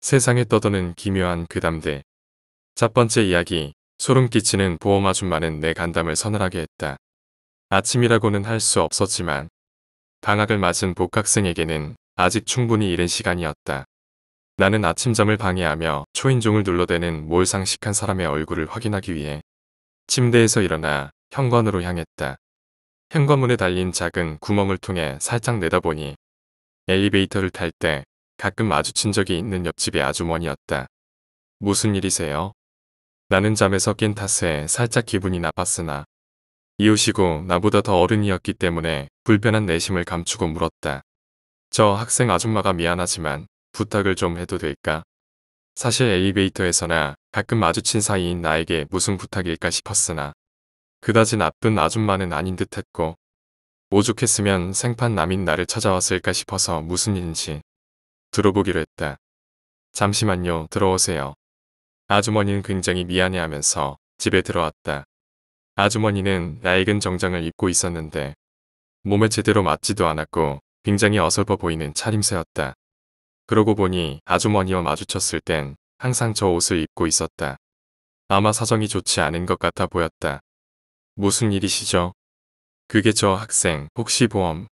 세상에 떠도는 기묘한 그담대첫 번째 이야기, 소름 끼치는 보험 아줌마는 내 간담을 서늘하게 했다. 아침이라고는 할 수 없었지만 방학을 맞은 복학생에게는 아직 충분히 이른 시간이었다. 나는 아침잠을 방해하며 초인종을 눌러대는 몰상식한 사람의 얼굴을 확인하기 위해 침대에서 일어나 현관으로 향했다. 현관문에 달린 작은 구멍을 통해 살짝 내다보니 엘리베이터를 탈때 가끔 마주친 적이 있는 옆집의 아주머니였다. 무슨 일이세요? 나는 잠에서 깬 탓에 살짝 기분이 나빴으나 이웃이고 나보다 더 어른이었기 때문에 불편한 내심을 감추고 물었다. 저 학생 아줌마가 미안하지만 부탁을 좀 해도 될까? 사실 엘리베이터에서나 가끔 마주친 사이인 나에게 무슨 부탁일까 싶었으나 그다지 나쁜 아줌마는 아닌 듯 했고 오죽했으면 생판 남인 나를 찾아왔을까 싶어서 무슨 일인지 들어보기로 했다. 잠시만요, 들어오세요. 아주머니는 굉장히 미안해하면서 집에 들어왔다. 아주머니는 낡은 정장을 입고 있었는데 몸에 제대로 맞지도 않았고 굉장히 어설퍼 보이는 차림새였다. 그러고 보니 아주머니와 마주쳤을 땐 항상 저 옷을 입고 있었다. 아마 사정이 좋지 않은 것 같아 보였다. 무슨 일이시죠? 그게 저 학생 혹시 보험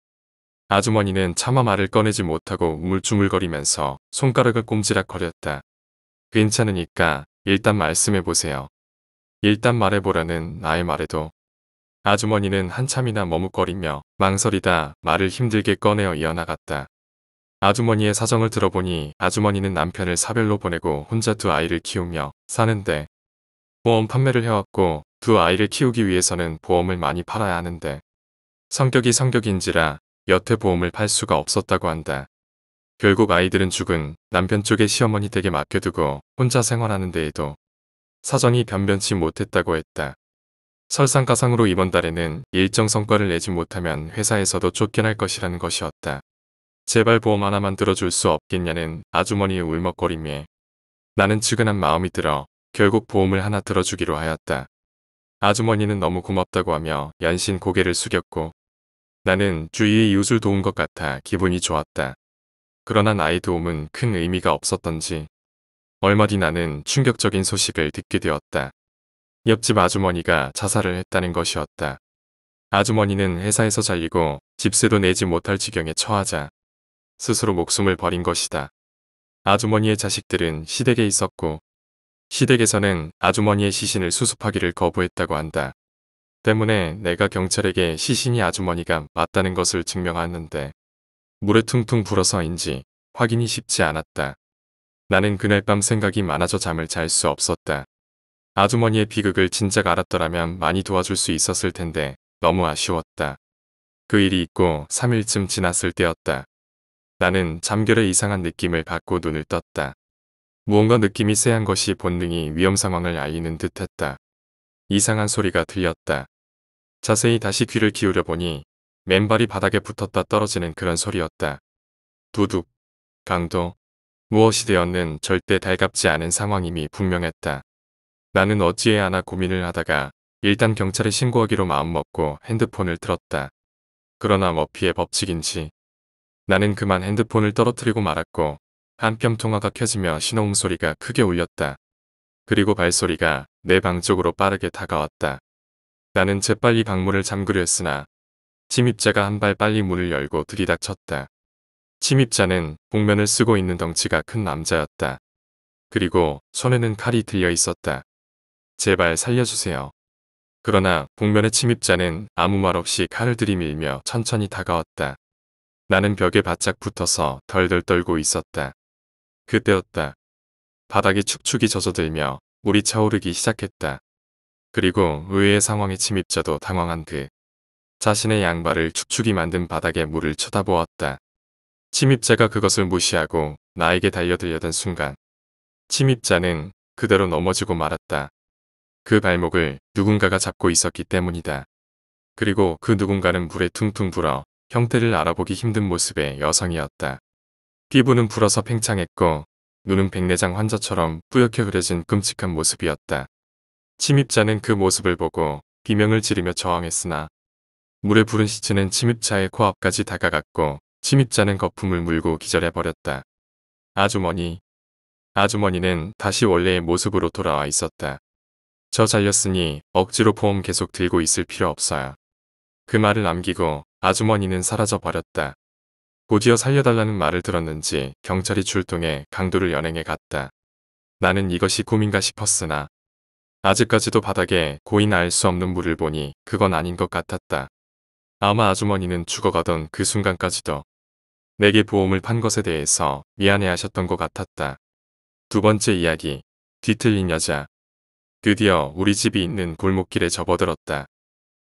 아주머니는 차마 말을 꺼내지 못하고 물쭈물거리면서 손가락을 꼼지락거렸다. 괜찮으니까 일단 말씀해보세요. 일단 말해보라는 나의 말에도 아주머니는 한참이나 머뭇거리며 망설이다 말을 힘들게 꺼내어 이어나갔다. 아주머니의 사정을 들어보니 아주머니는 남편을 사별로 보내고 혼자 두 아이를 키우며 사는데 보험 판매를 해왔고 두 아이를 키우기 위해서는 보험을 많이 팔아야 하는데 성격이 성격인지라 여태 보험을 팔 수가 없었다고 한다. 결국 아이들은 죽은 남편 쪽의 시어머니 댁에 맡겨두고 혼자 생활하는 데에도 사정이 변변치 못했다고 했다. 설상가상으로 이번 달에는 일정 성과를 내지 못하면 회사에서도 쫓겨날 것이라는 것이었다. 제발 보험 하나만 들어줄 수 없겠냐는 아주머니의 울먹거림에 나는 측은한 마음이 들어 결국 보험을 하나 들어주기로 하였다. 아주머니는 너무 고맙다고 하며 연신 고개를 숙였고 나는 주위의 이웃을 도운 것 같아 기분이 좋았다. 그러나 나의 도움은 큰 의미가 없었던지 얼마 뒤 나는 충격적인 소식을 듣게 되었다. 옆집 아주머니가 자살을 했다는 것이었다. 아주머니는 회사에서 잘리고 집세도 내지 못할 지경에 처하자 스스로 목숨을 버린 것이다. 아주머니의 자식들은 시댁에 있었고 시댁에서는 아주머니의 시신을 수습하기를 거부했다고 한다. 때문에 내가 경찰에게 시신이 아주머니가 맞다는 것을 증명하는데 물에 퉁퉁 불어서인지 확인이 쉽지 않았다. 나는 그날 밤 생각이 많아져 잠을 잘 수 없었다. 아주머니의 비극을 진작 알았더라면 많이 도와줄 수 있었을 텐데 너무 아쉬웠다. 그 일이 있고 3일쯤 지났을 때였다. 나는 잠결에 이상한 느낌을 받고 눈을 떴다. 무언가 느낌이 쎄한 것이 본능이 위험 상황을 알리는 듯했다. 이상한 소리가 들렸다. 자세히 다시 귀를 기울여 보니 맨발이 바닥에 붙었다 떨어지는 그런 소리였다. 두둑, 강도, 무엇이 되었는 절대 달갑지 않은 상황임이 분명했다. 나는 어찌해야 하나 고민을 하다가 일단 경찰에 신고하기로 마음먹고 핸드폰을 들었다. 그러나 머피의 뭐 법칙인지 나는 그만 핸드폰을 떨어뜨리고 말았고 한뼘 통화가 켜지며 신호음 소리가 크게 울렸다. 그리고 발소리가 내 방 쪽으로 빠르게 다가왔다. 나는 재빨리 방문을 잠그려 했으나 침입자가 한 발 빨리 문을 열고 들이닥쳤다. 침입자는 복면을 쓰고 있는 덩치가 큰 남자였다. 그리고 손에는 칼이 들려 있었다. 제발 살려주세요. 그러나 복면의 침입자는 아무 말 없이 칼을 들이밀며 천천히 다가왔다. 나는 벽에 바짝 붙어서 덜덜 떨고 있었다. 그때였다. 바닥이 축축이 젖어들며 물이 차오르기 시작했다. 그리고 의외의 상황에 침입자도 당황한 그 자신의 양발을 축축이 만든 바닥에 물을 쳐다보았다. 침입자가 그것을 무시하고 나에게 달려들려던 순간 침입자는 그대로 넘어지고 말았다. 그 발목을 누군가가 잡고 있었기 때문이다. 그리고 그 누군가는 물에 퉁퉁 불어 형태를 알아보기 힘든 모습의 여성이었다. 피부는 불어서 팽창했고 눈은 백내장 환자처럼 뿌옇게 흐려진 끔찍한 모습이었다. 침입자는 그 모습을 보고 비명을 지르며 저항했으나 물에 부른 시체는 침입자의 코앞까지 다가갔고 침입자는 거품을 물고 기절해버렸다. 아주머니. 아주머니는 다시 원래의 모습으로 돌아와 있었다. 저 잘렸으니 억지로 보험 계속 들고 있을 필요 없어요. 그 말을 남기고 아주머니는 사라져버렸다. 곧이어 살려달라는 말을 들었는지 경찰이 출동해 강도를 연행해 갔다. 나는 이것이 꿈인가 싶었으나 아직까지도 바닥에 고인알 수 없는 물을 보니 그건 아닌 것 같았다. 아마 아주머니는 죽어가던 그 순간까지도 내게 보험을 판 것에 대해서 미안해하셨던 것 같았다. 두 번째 이야기. 뒤틀린 여자. 드디어 우리 집이 있는 골목길에 접어들었다.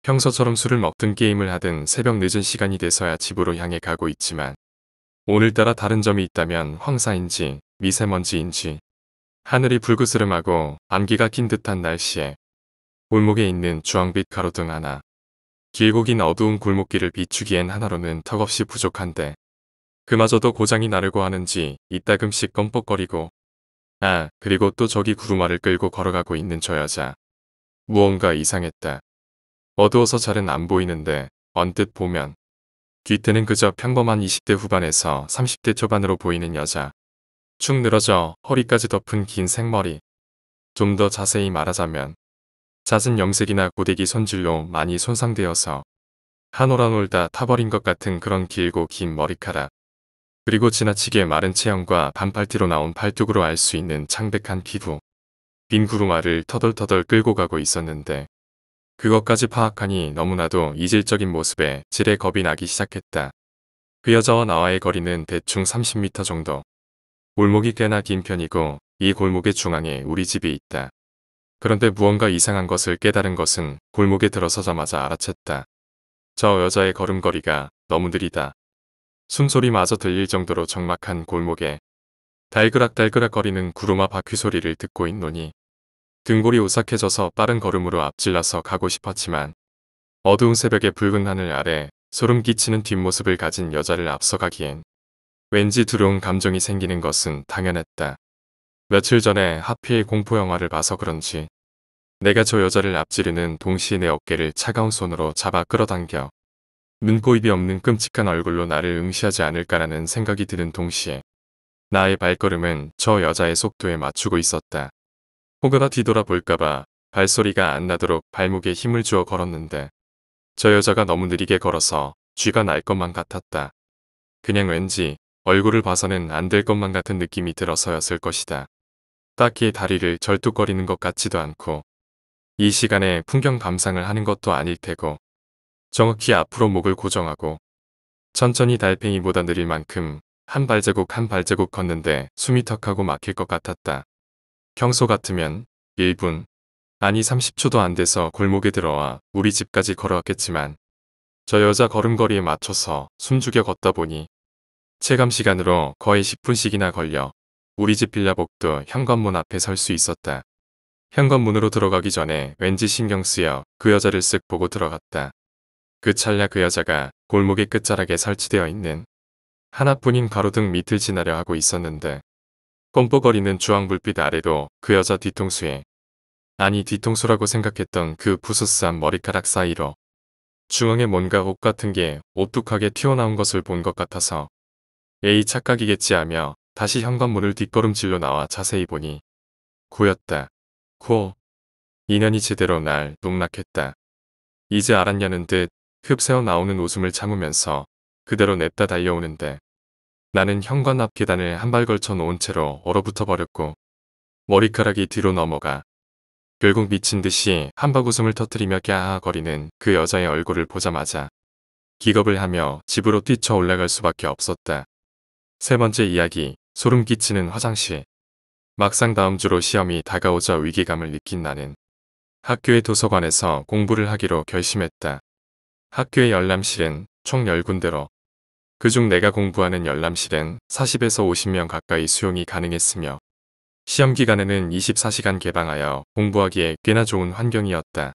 평소처럼 술을 먹든 게임을 하든 새벽 늦은 시간이 돼서야 집으로 향해 가고 있지만 오늘따라 다른 점이 있다면 황사인지 미세먼지인지 하늘이 불그스름하고 암기가낀 듯한 날씨에 골목에 있는 주황빛 가로등 하나 길고 긴 어두운 골목길을 비추기엔 하나로는 턱없이 부족한데 그마저도 고장이 나려고 하는지 이따금씩 껌뻑거리고 아 그리고 또 저기 구루마를 끌고 걸어가고 있는 저 여자 무언가 이상했다. 어두워서 잘은 안 보이는데 언뜻 보면 귀태는 그저 평범한 20대 후반에서 30대 초반으로 보이는 여자 축 늘어져 허리까지 덮은 긴 생머리. 좀 더 자세히 말하자면 잦은 염색이나 고데기 손질로 많이 손상되어서 한올한 올다 타버린 것 같은 그런 길고 긴 머리카락. 그리고 지나치게 마른 체형과 반팔티로 나온 팔뚝으로 알 수 있는 창백한 피부. 빈 구루마를 터덜터덜 끌고 가고 있었는데 그것까지 파악하니 너무나도 이질적인 모습에 질에 겁이 나기 시작했다. 그 여자와 나와의 거리는 대충 30m 정도. 골목이 꽤나 긴 편이고 이 골목의 중앙에 우리 집이 있다. 그런데 무언가 이상한 것을 깨달은 것은 골목에 들어서자마자 알아챘다. 저 여자의 걸음걸이가 너무 느리다. 숨소리마저 들릴 정도로 적막한 골목에 달그락달그락 거리는 구루마 바퀴 소리를 듣고 있노니 등골이 오싹해져서 빠른 걸음으로 앞질러서 가고 싶었지만 어두운 새벽의 붉은 하늘 아래 소름 끼치는 뒷모습을 가진 여자를 앞서가기엔 왠지 두려운 감정이 생기는 것은 당연했다. 며칠 전에 하필 공포영화를 봐서 그런지 내가 저 여자를 앞지르는 동시에 내 어깨를 차가운 손으로 잡아 끌어당겨 눈코입이 없는 끔찍한 얼굴로 나를 응시하지 않을까라는 생각이 드는 동시에 나의 발걸음은 저 여자의 속도에 맞추고 있었다. 혹여나 뒤돌아볼까봐 발소리가 안 나도록 발목에 힘을 주어 걸었는데 저 여자가 너무 느리게 걸어서 쥐가 날 것만 같았다. 그냥 왠지 얼굴을 봐서는 안 될 것만 같은 느낌이 들어서였을 것이다. 딱히 다리를 절뚝거리는 것 같지도 않고 이 시간에 풍경 감상을 하는 것도 아닐 테고 정확히 앞으로 목을 고정하고 천천히 달팽이보다 느릴 만큼 한 발자국 한 발자국 걷는데 숨이 턱하고 막힐 것 같았다. 평소 같으면 1분 아니 30초도 안 돼서 골목에 들어와 우리 집까지 걸어왔겠지만 저 여자 걸음걸이에 맞춰서 숨죽여 걷다 보니 체감 시간으로 거의 10분씩이나 걸려 우리 집 빌라복도 현관문 앞에 설 수 있었다. 현관문으로 들어가기 전에 왠지 신경 쓰여 그 여자를 쓱 보고 들어갔다. 그 찰나 그 여자가 골목의 끝자락에 설치되어 있는 하나뿐인 가로등 밑을 지나려 하고 있었는데 껌뻑거리는 주황불빛 아래도그 여자 뒤통수에 아니 뒤통수라고 생각했던 그 부스스한 머리카락 사이로 중앙에 뭔가 옷 같은 게 오뚝하게 튀어나온 것을 본 것 같아서 에이 착각이겠지 하며 다시 현관문을 뒷걸음질로 나와 자세히 보니 고였다. 고. 인연이 제대로 날 농락했다. 이제 알았냐는 듯흡세어 나오는 웃음을 참으면서 그대로 냅다 달려오는데 나는 현관 앞 계단을 한 발 걸쳐 놓은 채로 얼어붙어 버렸고 머리카락이 뒤로 넘어가 결국 미친 듯이 한바구음을 터뜨리며 꺄아거리는그 여자의 얼굴을 보자마자 기겁을 하며 집으로 뛰쳐 올라갈 수밖에 없었다. 세 번째 이야기, 소름 끼치는 화장실. 막상 다음 주로 시험이 다가오자 위기감을 느낀 나는 학교의 도서관에서 공부를 하기로 결심했다. 학교의 열람실은 총 10군데로 그중 내가 공부하는 열람실은 40에서 50명 가까이 수용이 가능했으며 시험 기간에는 24시간 개방하여 공부하기에 꽤나 좋은 환경이었다.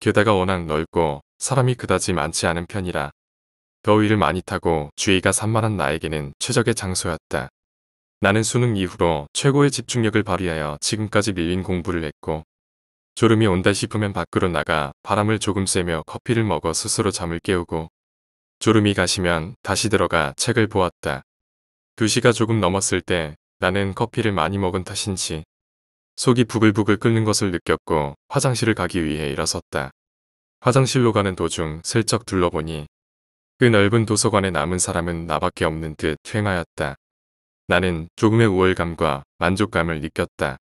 게다가 워낙 넓고 사람이 그다지 많지 않은 편이라 더위를 많이 타고 주위가 산만한 나에게는 최적의 장소였다. 나는 수능 이후로 최고의 집중력을 발휘하여 지금까지 밀린 공부를 했고 졸음이 온다 싶으면 밖으로 나가 바람을 조금 쐬며 커피를 먹어 스스로 잠을 깨우고 졸음이 가시면 다시 들어가 책을 보았다. 2시가 조금 넘었을 때 나는 커피를 많이 먹은 탓인지 속이 부글부글 끓는 것을 느꼈고 화장실을 가기 위해 일어섰다. 화장실로 가는 도중 슬쩍 둘러보니 그 넓은 도서관에 남은 사람은 나밖에 없는 듯 횡하였다. 나는 조금의 우월감과 만족감을 느꼈다.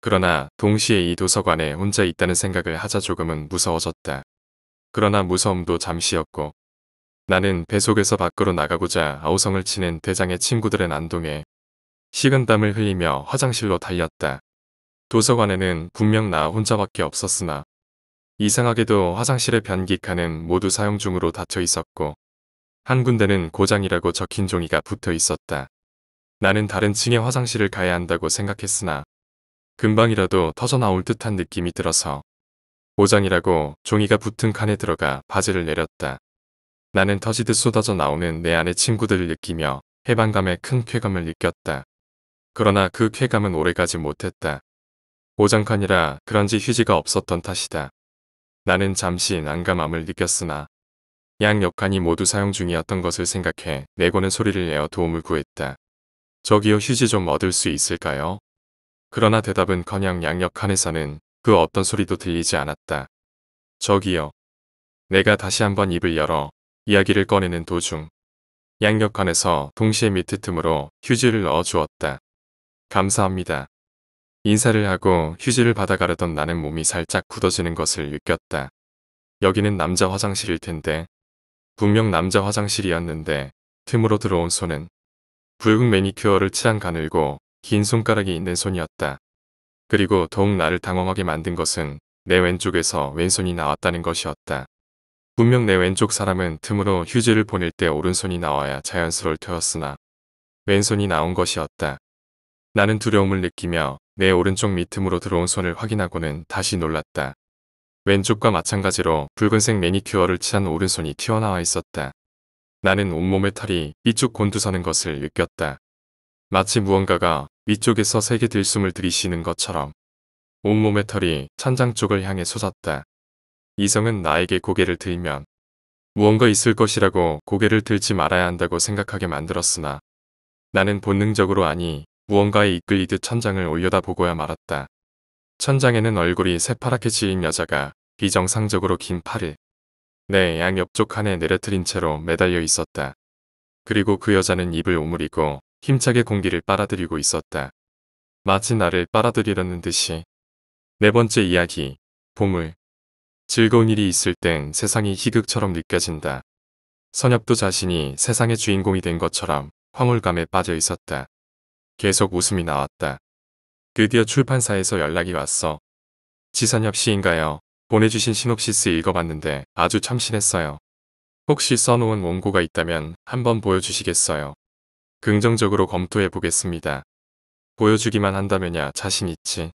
그러나 동시에 이 도서관에 혼자 있다는 생각을 하자 조금은 무서워졌다. 그러나 무서움도 잠시였고 나는 배속에서 밖으로 나가고자 아우성을 치는 대장의 친구들의 난동에 식은 땀을 흘리며 화장실로 달렸다. 도서관에는 분명 나 혼자밖에 없었으나 이상하게도 화장실의 변기 칸은 모두 사용 중으로 닫혀 있었고 한 군데는 고장이라고 적힌 종이가 붙어 있었다. 나는 다른 층의 화장실을 가야 한다고 생각했으나 금방이라도 터져나올 듯한 느낌이 들어서 고장이라고 종이가 붙은 칸에 들어가 바지를 내렸다. 나는 터지듯 쏟아져 나오는 내 안의 친구들을 느끼며 해방감에 큰 쾌감을 느꼈다. 그러나 그 쾌감은 오래가지 못했다. 고장칸이라 그런지 휴지가 없었던 탓이다. 나는 잠시 난감함을 느꼈으나 양 역한이 모두 사용 중이었던 것을 생각해 내고는 소리를 내어 도움을 구했다. 저기요 휴지 좀 얻을 수 있을까요? 그러나 대답은커녕 양 역한에서는 그 어떤 소리도 들리지 않았다. 저기요. 내가 다시 한번 입을 열어 이야기를 꺼내는 도중 양력한에서 동시에 밑에 틈으로 휴지를 넣어 주었다. 감사합니다. 인사를 하고 휴지를 받아가려던 나는 몸이 살짝 굳어지는 것을 느꼈다. 여기는 남자 화장실일 텐데 분명 남자 화장실이었는데 틈으로 들어온 손은 붉은 매니큐어를 치한 가늘고 긴 손가락이 있는 손이었다. 그리고 더욱 나를 당황하게 만든 것은 내 왼쪽에서 왼손이 나왔다는 것이었다. 분명 내 왼쪽 사람은 틈으로 휴지를 보낼 때 오른손이 나와야 자연스러울 터였으나 왼손이 나온 것이었다. 나는 두려움을 느끼며 내 오른쪽 밑틈으로 들어온 손을 확인하고는 다시 놀랐다. 왼쪽과 마찬가지로 붉은색 매니큐어를 칠한 오른손이 튀어나와 있었다. 나는 온몸의 털이 이쪽 곤두서는 것을 느꼈다. 마치 무언가가 위쪽에서 세게 들숨을 들이쉬는 것처럼 온몸의 털이 천장 쪽을 향해 솟았다. 이성은 나에게 고개를 들면 무언가 있을 것이라고 고개를 들지 말아야 한다고 생각하게 만들었으나 나는 본능적으로 아니 무언가에 이끌리듯 천장을 올려다보고야 말았다. 천장에는 얼굴이 새파랗게 지인 여자가 비정상적으로 긴 팔을 내 양옆쪽 칸에 내려뜨린 채로 매달려 있었다. 그리고 그 여자는 입을 오므리고 힘차게 공기를 빨아들이고 있었다. 마치 나를 빨아들이려는 듯이. 네 번째 이야기, 보물. 즐거운 일이 있을 땐 세상이 희극처럼 느껴진다. 선엽도 자신이 세상의 주인공이 된 것처럼 황홀감에 빠져 있었다. 계속 웃음이 나왔다. 드디어 출판사에서 연락이 왔어. 지선엽씨인가요 보내주신 시놉시스 읽어봤는데 아주 참신했어요. 혹시 써놓은 원고가 있다면 한번 보여주시겠어요? 긍정적으로 검토해 보겠습니다. 보여주기만 한다면야 자신 있지.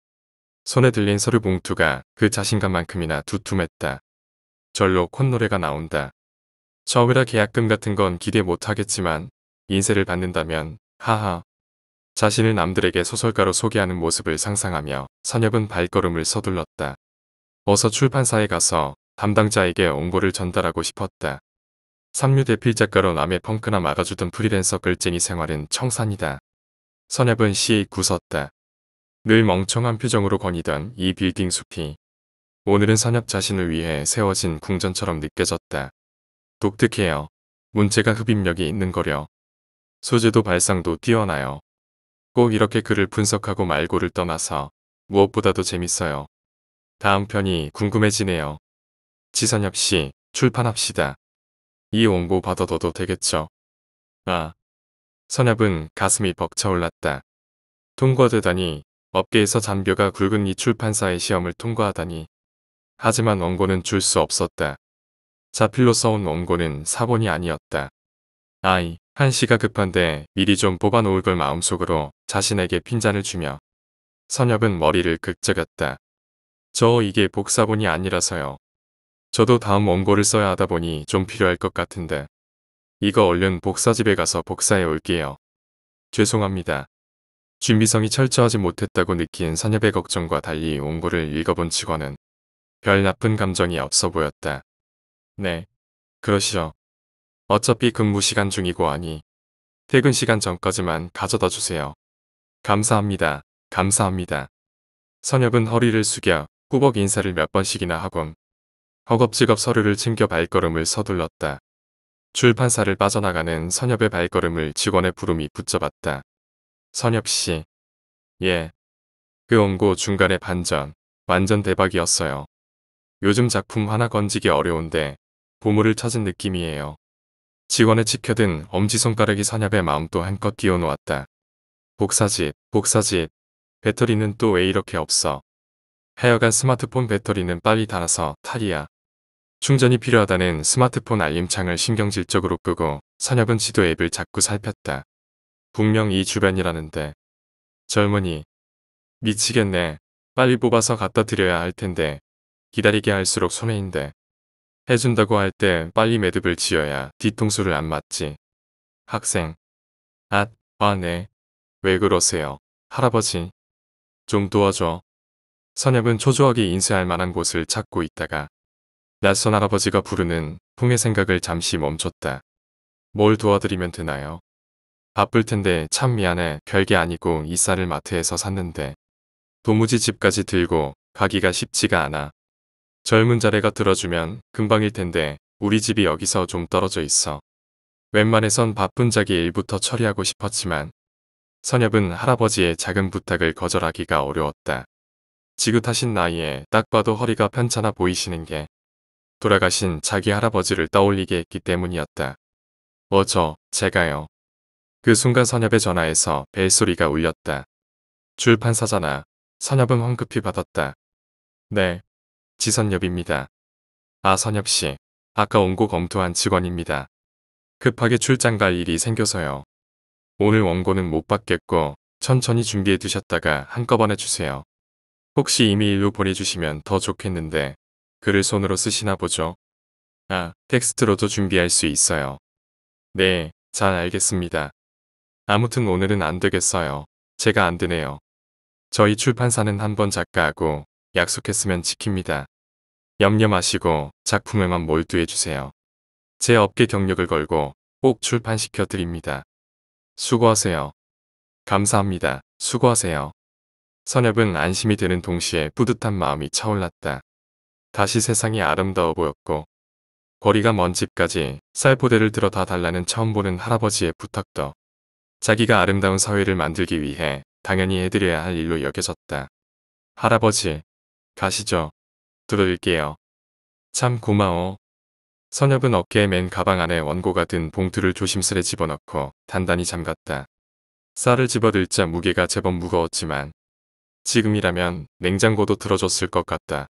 손에 들린 서류 봉투가 그 자신감만큼이나 두툼했다. 절로 콧노래가 나온다. 저그라 계약금 같은 건 기대 못하겠지만 인쇄를 받는다면 하하 자신을 남들에게 소설가로 소개하는 모습을 상상하며 선엽은 발걸음을 서둘렀다. 어서 출판사에 가서 담당자에게 옹고를 전달하고 싶었다. 삼류 대필 작가로 남의 펑크나 막아주던 프리랜서 글쟁이 생활은 청산이다. 선엽은 시에 구섰다늘 멍청한 표정으로 거니던 이 빌딩 숲이 오늘은 선엽 자신을 위해 세워진 궁전처럼 느껴졌다. 독특해요. 문체가 흡입력이 있는 거려. 소재도 발상도 뛰어나요. 꼭 이렇게 글을 분석하고 말고를 떠나서 무엇보다도 재밌어요. 다음 편이 궁금해지네요. 지선엽 씨, 출판합시다. 이 원고 받아둬도 되겠죠? 아, 선엽은 가슴이 벅차올랐다. 통과되다니 업계에서 잔뼈가 굵은 이 출판사의 시험을 통과하다니. 하지만 원고는 줄 수 없었다. 자필로 써온 원고는 사본이 아니었다. 아이, 한씨가 급한데 미리 좀 뽑아놓을 걸 마음속으로 자신에게 핀잔을 주며 선엽은 머리를 극적였다. 저 이게 복사본이 아니라서요. 저도 다음 원고를 써야 하다 보니 좀 필요할 것 같은데 이거 얼른 복사집에 가서 복사해 올게요. 죄송합니다. 준비성이 철저하지 못했다고 느낀 선엽의 걱정과 달리 원고를 읽어본 직원은 별 나쁜 감정이 없어 보였다. 네, 그러시죠. 어차피 근무 시간 중이고 아니 퇴근 시간 전까지만 가져다 주세요. 감사합니다. 감사합니다. 선엽은 허리를 숙여 꾸벅 인사를 몇 번씩이나 하곤 허겁지겁 서류를 챙겨 발걸음을 서둘렀다. 출판사를 빠져나가는 선엽의 발걸음을 직원의 부름이 붙잡았다. 선엽 씨. 예. 그 원고 중간에 반전. 완전 대박이었어요. 요즘 작품 하나 건지기 어려운데 보물을 찾은 느낌이에요. 지원에 지켜든 엄지손가락이 사엽에 마음도 한껏 끼워놓았다. 복사집, 복사집. 배터리는 또 왜 이렇게 없어. 하여간 스마트폰 배터리는 빨리 닳아서 탈이야. 충전이 필요하다는 스마트폰 알림창을 신경질적으로 끄고 사엽은 지도 앱을 자꾸 살폈다. 분명 이 주변이라는데. 젊은이. 미치겠네. 빨리 뽑아서 갖다 드려야 할 텐데. 기다리게 할수록 손해인데. 해준다고 할 때 빨리 매듭을 지어야 뒤통수를 안 맞지. 학생. 앗, 아, 네. 왜 그러세요. 할아버지. 좀 도와줘. 선엽은 초조하게 인쇄할 만한 곳을 찾고 있다가 낯선 할아버지가 부르는 풍의 생각을 잠시 멈췄다. 뭘 도와드리면 되나요? 바쁠 텐데 참 미안해. 별게 아니고 이 쌀을 마트에서 샀는데 도무지 집까지 들고 가기가 쉽지가 않아. 젊은 자래가 들어주면 금방일 텐데 우리 집이 여기서 좀 떨어져 있어. 웬만해선 바쁜 자기 일부터 처리하고 싶었지만 선엽은 할아버지의 작은 부탁을 거절하기가 어려웠다. 지긋하신 나이에 딱 봐도 허리가 편찮아 보이시는 게 돌아가신 자기 할아버지를 떠올리게 했기 때문이었다. 어, 저, 제가요. 그 순간 선엽의 전화에서 벨소리가 울렸다. 줄판사잖아. 선엽은 황급히 받았다. 네, 지선엽입니다. 아선엽 씨, 아까 원고 검토한 직원입니다. 급하게 출장 갈 일이 생겨서요. 오늘 원고는 못 받겠고 천천히 준비해 두셨다가 한꺼번에 주세요. 혹시 이메일로 보내주시면 더 좋겠는데 글을 손으로 쓰시나 보죠. 아, 텍스트로도 준비할 수 있어요. 네, 잘 알겠습니다. 아무튼 오늘은 안 되겠어요. 제가 안 되네요. 저희 출판사는 한번 작가하고 약속했으면 지킵니다. 염려 마시고 작품에만 몰두해주세요. 제 업계 경력을 걸고 꼭 출판시켜 드립니다. 수고하세요. 감사합니다. 수고하세요. 선엽은 안심이 되는 동시에 뿌듯한 마음이 차올랐다. 다시 세상이 아름다워 보였고 거리가 먼 집까지 쌀포대를 들어 다 달라는 처음 보는 할아버지의 부탁도 자기가 아름다운 사회를 만들기 위해 당연히 해드려야 할 일로 여겨졌다. 할아버지, 가시죠. 들어올게요. 참 고마워. 선엽은 어깨에 맨 가방 안에 원고가 든 봉투를 조심스레 집어넣고 단단히 잠갔다. 쌀을 집어들자 무게가 제법 무거웠지만 지금이라면 냉장고도 들어줬을 것 같다.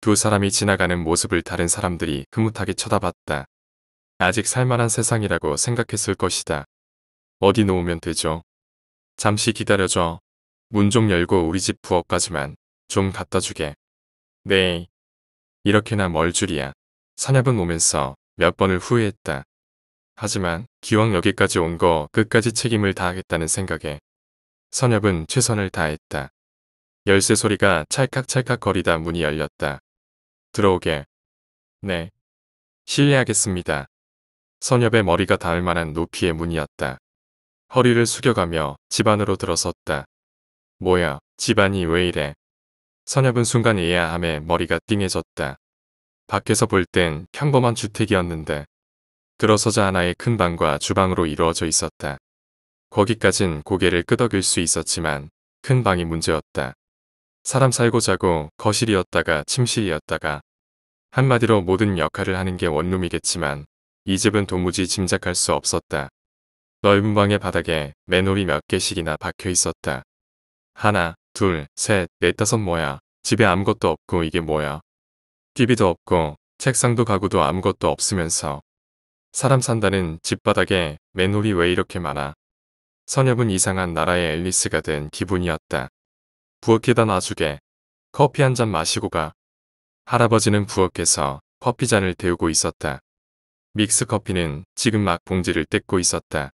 두 사람이 지나가는 모습을 다른 사람들이 흐뭇하게 쳐다봤다. 아직 살만한 세상이라고 생각했을 것이다. 어디 놓으면 되죠? 잠시 기다려줘. 문 좀 열고 우리 집 부엌까지만 좀 갖다 주게. 네. 이렇게나 멀 줄이야. 사냥은 오면서 몇 번을 후회했다. 하지만 기왕 여기까지 온 거 끝까지 책임을 다하겠다는 생각에 선엽은 최선을 다했다. 열쇠 소리가 찰칵찰칵 거리다 문이 열렸다. 들어오게. 네. 실례하겠습니다. 선엽의 머리가 닿을 만한 높이의 문이었다. 허리를 숙여가며 집 안으로 들어섰다. 뭐야, 집안이 왜 이래? 선엽은 순간 예아함에 머리가 띵해졌다. 밖에서 볼 땐 평범한 주택이었는데 들어서자 하나의 큰 방과 주방으로 이루어져 있었다. 거기까진 고개를 끄덕일 수 있었지만 큰 방이 문제였다. 사람 살고 자고 거실이었다가 침실이었다가 한마디로 모든 역할을 하는 게 원룸이겠지만 이 집은 도무지 짐작할 수 없었다. 넓은 방의 바닥에 맨홀이 몇 개씩이나 박혀 있었다. 하나, 둘, 셋, 넷, 다섯 뭐야. 집에 아무것도 없고 이게 뭐야. TV도 없고 책상도 가구도 아무것도 없으면서 사람 산다는 집바닥에 맨홀이 왜 이렇게 많아. 선엽은 이상한 나라의 앨리스가 된 기분이었다. 부엌 에다놔주게 커피 한 잔 마시고 가. 할아버지는 부엌에서 커피잔을 데우고 있었다. 믹스커피는 지금 막 봉지를 뜯고 있었다.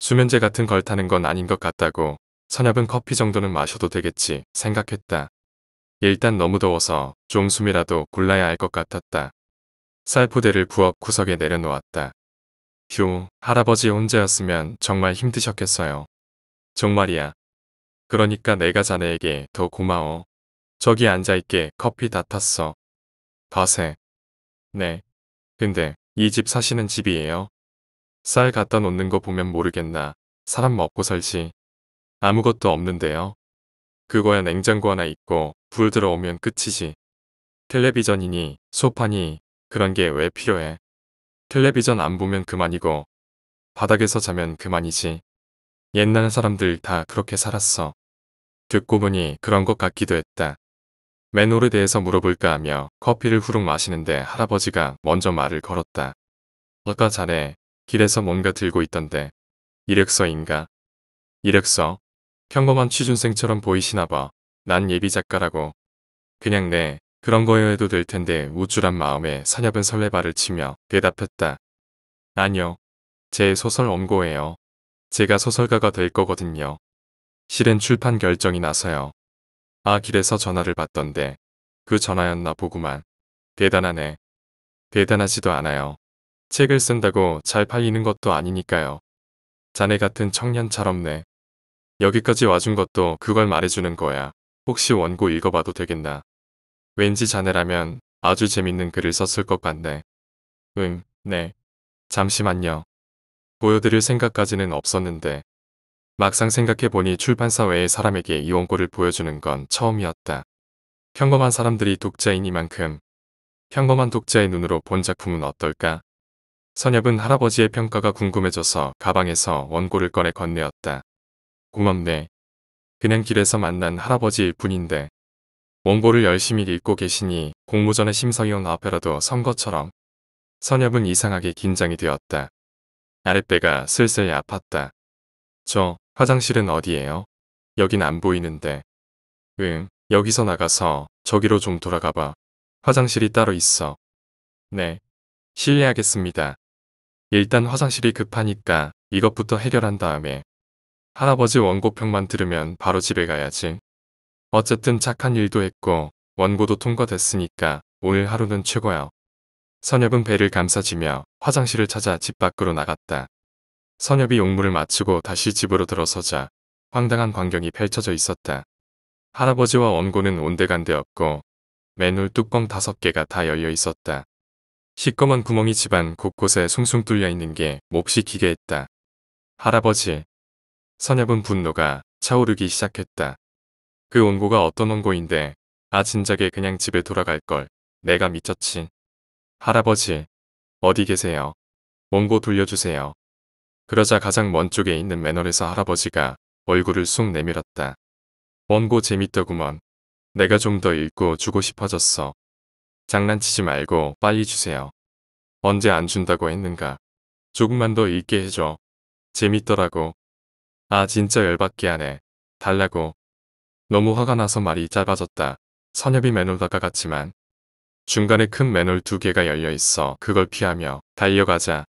수면제 같은 걸 타는 건 아닌 것 같다고 선엽은 커피 정도는 마셔도 되겠지 생각했다. 일단 너무 더워서 좀 숨이라도 골라야 할 것 같았다. 쌀포대를 부엌 구석에 내려놓았다. 휴, 할아버지 혼자였으면 정말 힘드셨겠어요. 정말이야. 그러니까 내가 자네에게 더 고마워. 저기 앉아있게 커피 다 탔어. 과세. 네. 근데 이 집 사시는 집이에요? 쌀 갖다 놓는 거 보면 모르겠나. 사람 먹고 살지. 아무것도 없는데요. 그거야 냉장고 하나 있고 불 들어오면 끝이지. 텔레비전이니 소파니 그런 게 왜 필요해. 텔레비전 안 보면 그만이고 바닥에서 자면 그만이지. 옛날 사람들 다 그렇게 살았어. 듣고 보니 그런 것 같기도 했다. 맨홀에 대해서 물어볼까 하며 커피를 후룩 마시는데 할아버지가 먼저 말을 걸었다. 아까 자네 길에서 뭔가 들고 있던데 이력서인가? 이력서? 평범한 취준생처럼 보이시나 봐. 난 예비 작가라고. 그냥 네, 그런 거여도 될 텐데 우쭐한 마음에 사녀은 설레발을 치며 대답했다. 아니요. 제 소설 원고예요. 제가 소설가가 될 거거든요. 실은 출판 결정이 나서요. 아 길에서 전화를 받던데 그 전화였나 보구만. 대단하네. 대단하지도 않아요. 책을 쓴다고 잘 팔리는 것도 아니니까요. 자네 같은 청년처럼 네. 여기까지 와준 것도 그걸 말해주는 거야. 혹시 원고 읽어봐도 되겠나? 왠지 자네라면 아주 재밌는 글을 썼을 것 같네. 응, 네. 잠시만요. 보여드릴 생각까지는 없었는데 막상 생각해보니 출판사 외의 사람에게 이 원고를 보여주는 건 처음이었다. 평범한 사람들이 독자인 이만큼 평범한 독자의 눈으로 본 작품은 어떨까? 선엽은 할아버지의 평가가 궁금해져서 가방에서 원고를 꺼내 건네었다. 고맙네. 그냥 길에서 만난 할아버지일 뿐인데 원고를 열심히 읽고 계시니 공모전의 심사위원 앞에라도 선 것처럼 선엽은 이상하게 긴장이 되었다. 아랫배가 슬슬 아팠다. 저 화장실은 어디예요? 여긴 안 보이는데. 응, 여기서 나가서 저기로 좀 돌아가봐. 화장실이 따로 있어. 네, 실례하겠습니다. 일단 화장실이 급하니까 이것부터 해결한 다음에 할아버지 원고평만 들으면 바로 집에 가야지. 어쨌든 착한 일도 했고 원고도 통과됐으니까 오늘 하루는 최고야. 선엽은 배를 감싸지며 화장실을 찾아 집 밖으로 나갔다. 선엽이 용무를 마치고 다시 집으로 들어서자 황당한 광경이 펼쳐져 있었다. 할아버지와 원고는 온데간데 없고 맨홀 뚜껑 다섯 개가 다 열려 있었다. 시꺼먼 구멍이 집안 곳곳에 숭숭 뚫려 있는 게 몹시 기괴했다. 할아버지, 선엽은 분노가 차오르기 시작했다. 그 원고가 어떤 원고인데 아 진작에 그냥 집에 돌아갈 걸 내가 미쳤지. 할아버지 어디 계세요? 원고 돌려주세요. 그러자 가장 먼 쪽에 있는 맨홀에서 할아버지가 얼굴을 쑥 내밀었다. 원고 재밌더구먼. 내가 좀 더 읽고 주고 싶어졌어. 장난치지 말고 빨리 주세요. 언제 안 준다고 했는가. 조금만 더 읽게 해줘. 재밌더라고. 아 진짜 열받게 하네. 달라고. 너무 화가 나서 말이 짧아졌다. 선엽이 맨홀다가 갔지만 중간에 큰 맨홀 두 개가 열려있어 그걸 피하며 달려가자.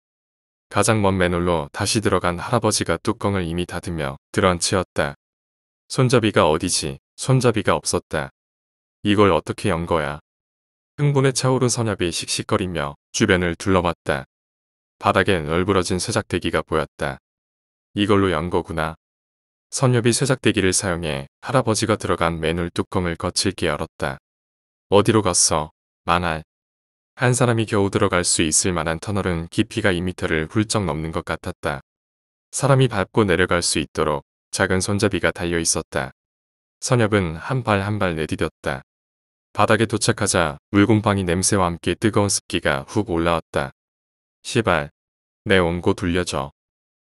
가장 먼 맨홀로 다시 들어간 할아버지가 뚜껑을 이미 닫으며 드런치히었다 손잡이가 어디지? 손잡이가 없었다. 이걸 어떻게 연 거야? 흥분에 차오른 선엽이 씩씩거리며 주변을 둘러봤다. 바닥엔 널브러진 쇠작대기가 보였다. 이걸로 연 거구나. 선엽이 쇠작대기를 사용해 할아버지가 들어간 맨홀 뚜껑을 거칠게 열었다. 어디로 갔어? 만할한 사람이 겨우 들어갈 수 있을 만한 터널은 깊이가 2미터를 훌쩍 넘는 것 같았다. 사람이 밟고 내려갈 수 있도록 작은 손잡이가 달려 있었다. 선엽은 한 발 한 발 내디뎠다. 바닥에 도착하자 물곰팡이 냄새와 함께 뜨거운 습기가 훅 올라왔다. 시발, 내 온고 둘려줘.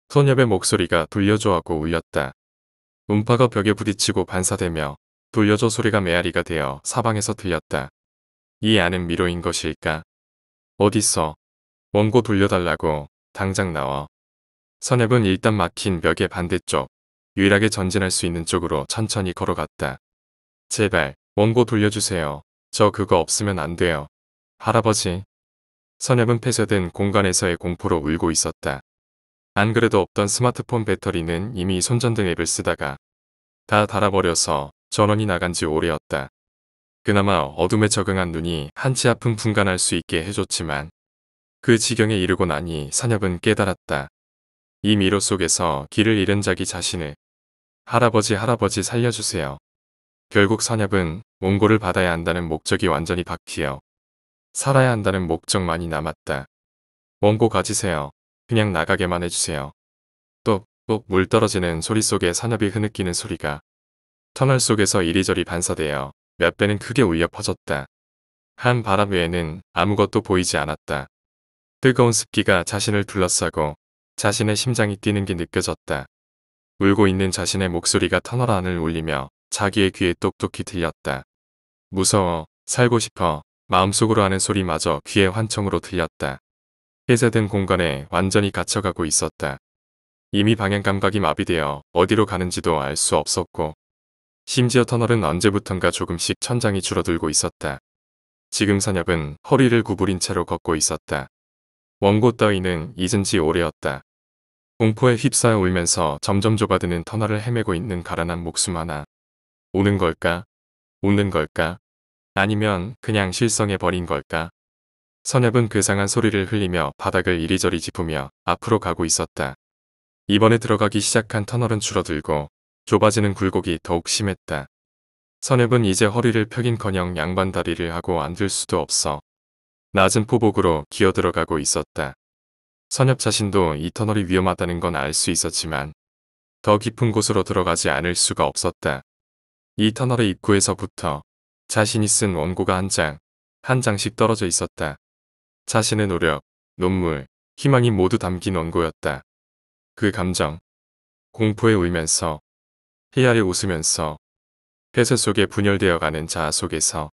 소녀의 목소리가 돌려줘하고 울렸다. 음파가 벽에 부딪히고 반사되며 돌려줘 소리가 메아리가 되어 사방에서 들렸다. 이 아는 미로인 것일까? 어딨어? 원고 돌려달라고 당장 나와. 선엽은 일단 막힌 벽의 반대쪽, 유일하게 전진할 수 있는 쪽으로 천천히 걸어갔다. 제발, 원고 돌려주세요. 저 그거 없으면 안 돼요. 할아버지. 선엽은 폐쇄된 공간에서의 공포로 울고 있었다. 안 그래도 없던 스마트폰 배터리는 이미 손전등 앱을 쓰다가 다 달아버려서 전원이 나간 지 오래였다. 그나마 어둠에 적응한 눈이 한치 아픈 분간할 수 있게 해줬지만 그 지경에 이르고 나니 사엽은 깨달았다. 이 미로 속에서 길을 잃은 자기 자신을 할아버지 할아버지 살려주세요. 결국 사엽은 몽골을 받아야 한다는 목적이 완전히 바뀌어 살아야 한다는 목적만이 남았다. 원고 가지세요. 그냥 나가게만 해주세요. 똑똑 물 떨어지는 소리 속에 산업이 흐느끼는 소리가 터널 속에서 이리저리 반사되어 몇 배는 크게 울려 퍼졌다. 한 바람 외에는 아무것도 보이지 않았다. 뜨거운 습기가 자신을 둘러싸고 자신의 심장이 뛰는 게 느껴졌다. 울고 있는 자신의 목소리가 터널 안을 울리며 자기의 귀에 똑똑히 들렸다. 무서워, 살고 싶어, 마음속으로 하는 소리마저 귀의 환청으로 들렸다. 폐쇄된 공간에 완전히 갇혀가고 있었다. 이미 방향 감각이 마비되어 어디로 가는지도 알 수 없었고 심지어 터널은 언제부턴가 조금씩 천장이 줄어들고 있었다. 지금 사엽은 허리를 구부린 채로 걷고 있었다. 원고 따위는 잊은 지 오래였다. 공포에 휩싸여 울면서 점점 좁아드는 터널을 헤매고 있는 가난한 목숨 하나. 우는 걸까? 웃는 걸까? 아니면 그냥 실성해버린 걸까? 선엽은 괴상한 그 소리를 흘리며 바닥을 이리저리 짚으며 앞으로 가고 있었다. 이번에 들어가기 시작한 터널은 줄어들고 좁아지는 굴곡이 더욱 심했다. 선엽은 이제 허리를 펴긴커녕 양반다리를 하고 앉을 수도 없어 낮은 포복으로 기어들어가고 있었다. 선엽 자신도 이 터널이 위험하다는 건 알 수 있었지만 더 깊은 곳으로 들어가지 않을 수가 없었다. 이 터널의 입구에서부터 자신이 쓴 원고가 한 장, 한 장씩 떨어져 있었다. 자신의 노력, 눈물, 희망이 모두 담긴 원고였다. 그 감정, 공포에 울면서, 희야에 웃으면서, 폐쇄 속에 분열되어가는 자아 속에서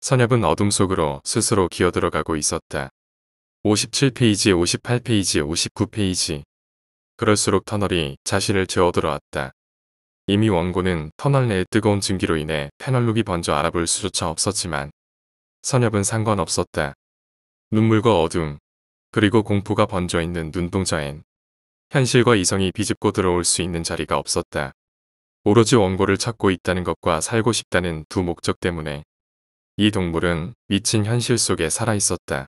선협은 어둠 속으로 스스로 기어들어가고 있었다. 57페이지, 58페이지, 59페이지. 그럴수록 터널이 자신을 재워들어왔다 이미 원고는 터널 내의 뜨거운 증기로 인해 패널룩이 번져 알아볼 수조차 없었지만 선협은 상관없었다. 눈물과 어둠, 그리고 공포가 번져 있는 눈동자엔 현실과 이성이 비집고 들어올 수 있는 자리가 없었다. 오로지 원고를 찾고 있다는 것과 살고 싶다는 두 목적 때문에 이 동물은 미친 현실 속에 살아있었다.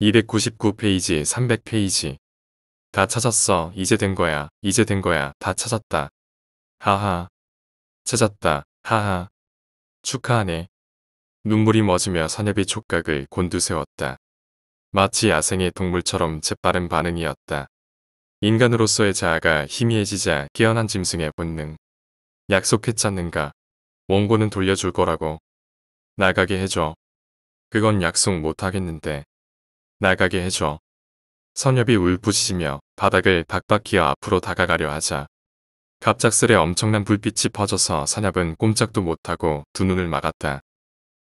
299페이지, 300페이지. 다 찾았어. 이제 된 거야. 이제 된 거야. 다 찾았다. 하하. 찾았다. 하하. 축하하네. 눈물이 멎으며 선협이 촉각을 곤두세웠다. 마치 야생의 동물처럼 재빠른 반응이었다. 인간으로서의 자아가 희미해지자 깨어난 짐승의 본능. 약속했잖는가. 원고는 돌려줄 거라고. 나가게 해줘. 그건 약속 못하겠는데. 나가게 해줘. 선엽이 울부짖으며 바닥을 박박기어 앞으로 다가가려 하자. 갑작스레 엄청난 불빛이 퍼져서 선엽은 꼼짝도 못하고 두 눈을 막았다.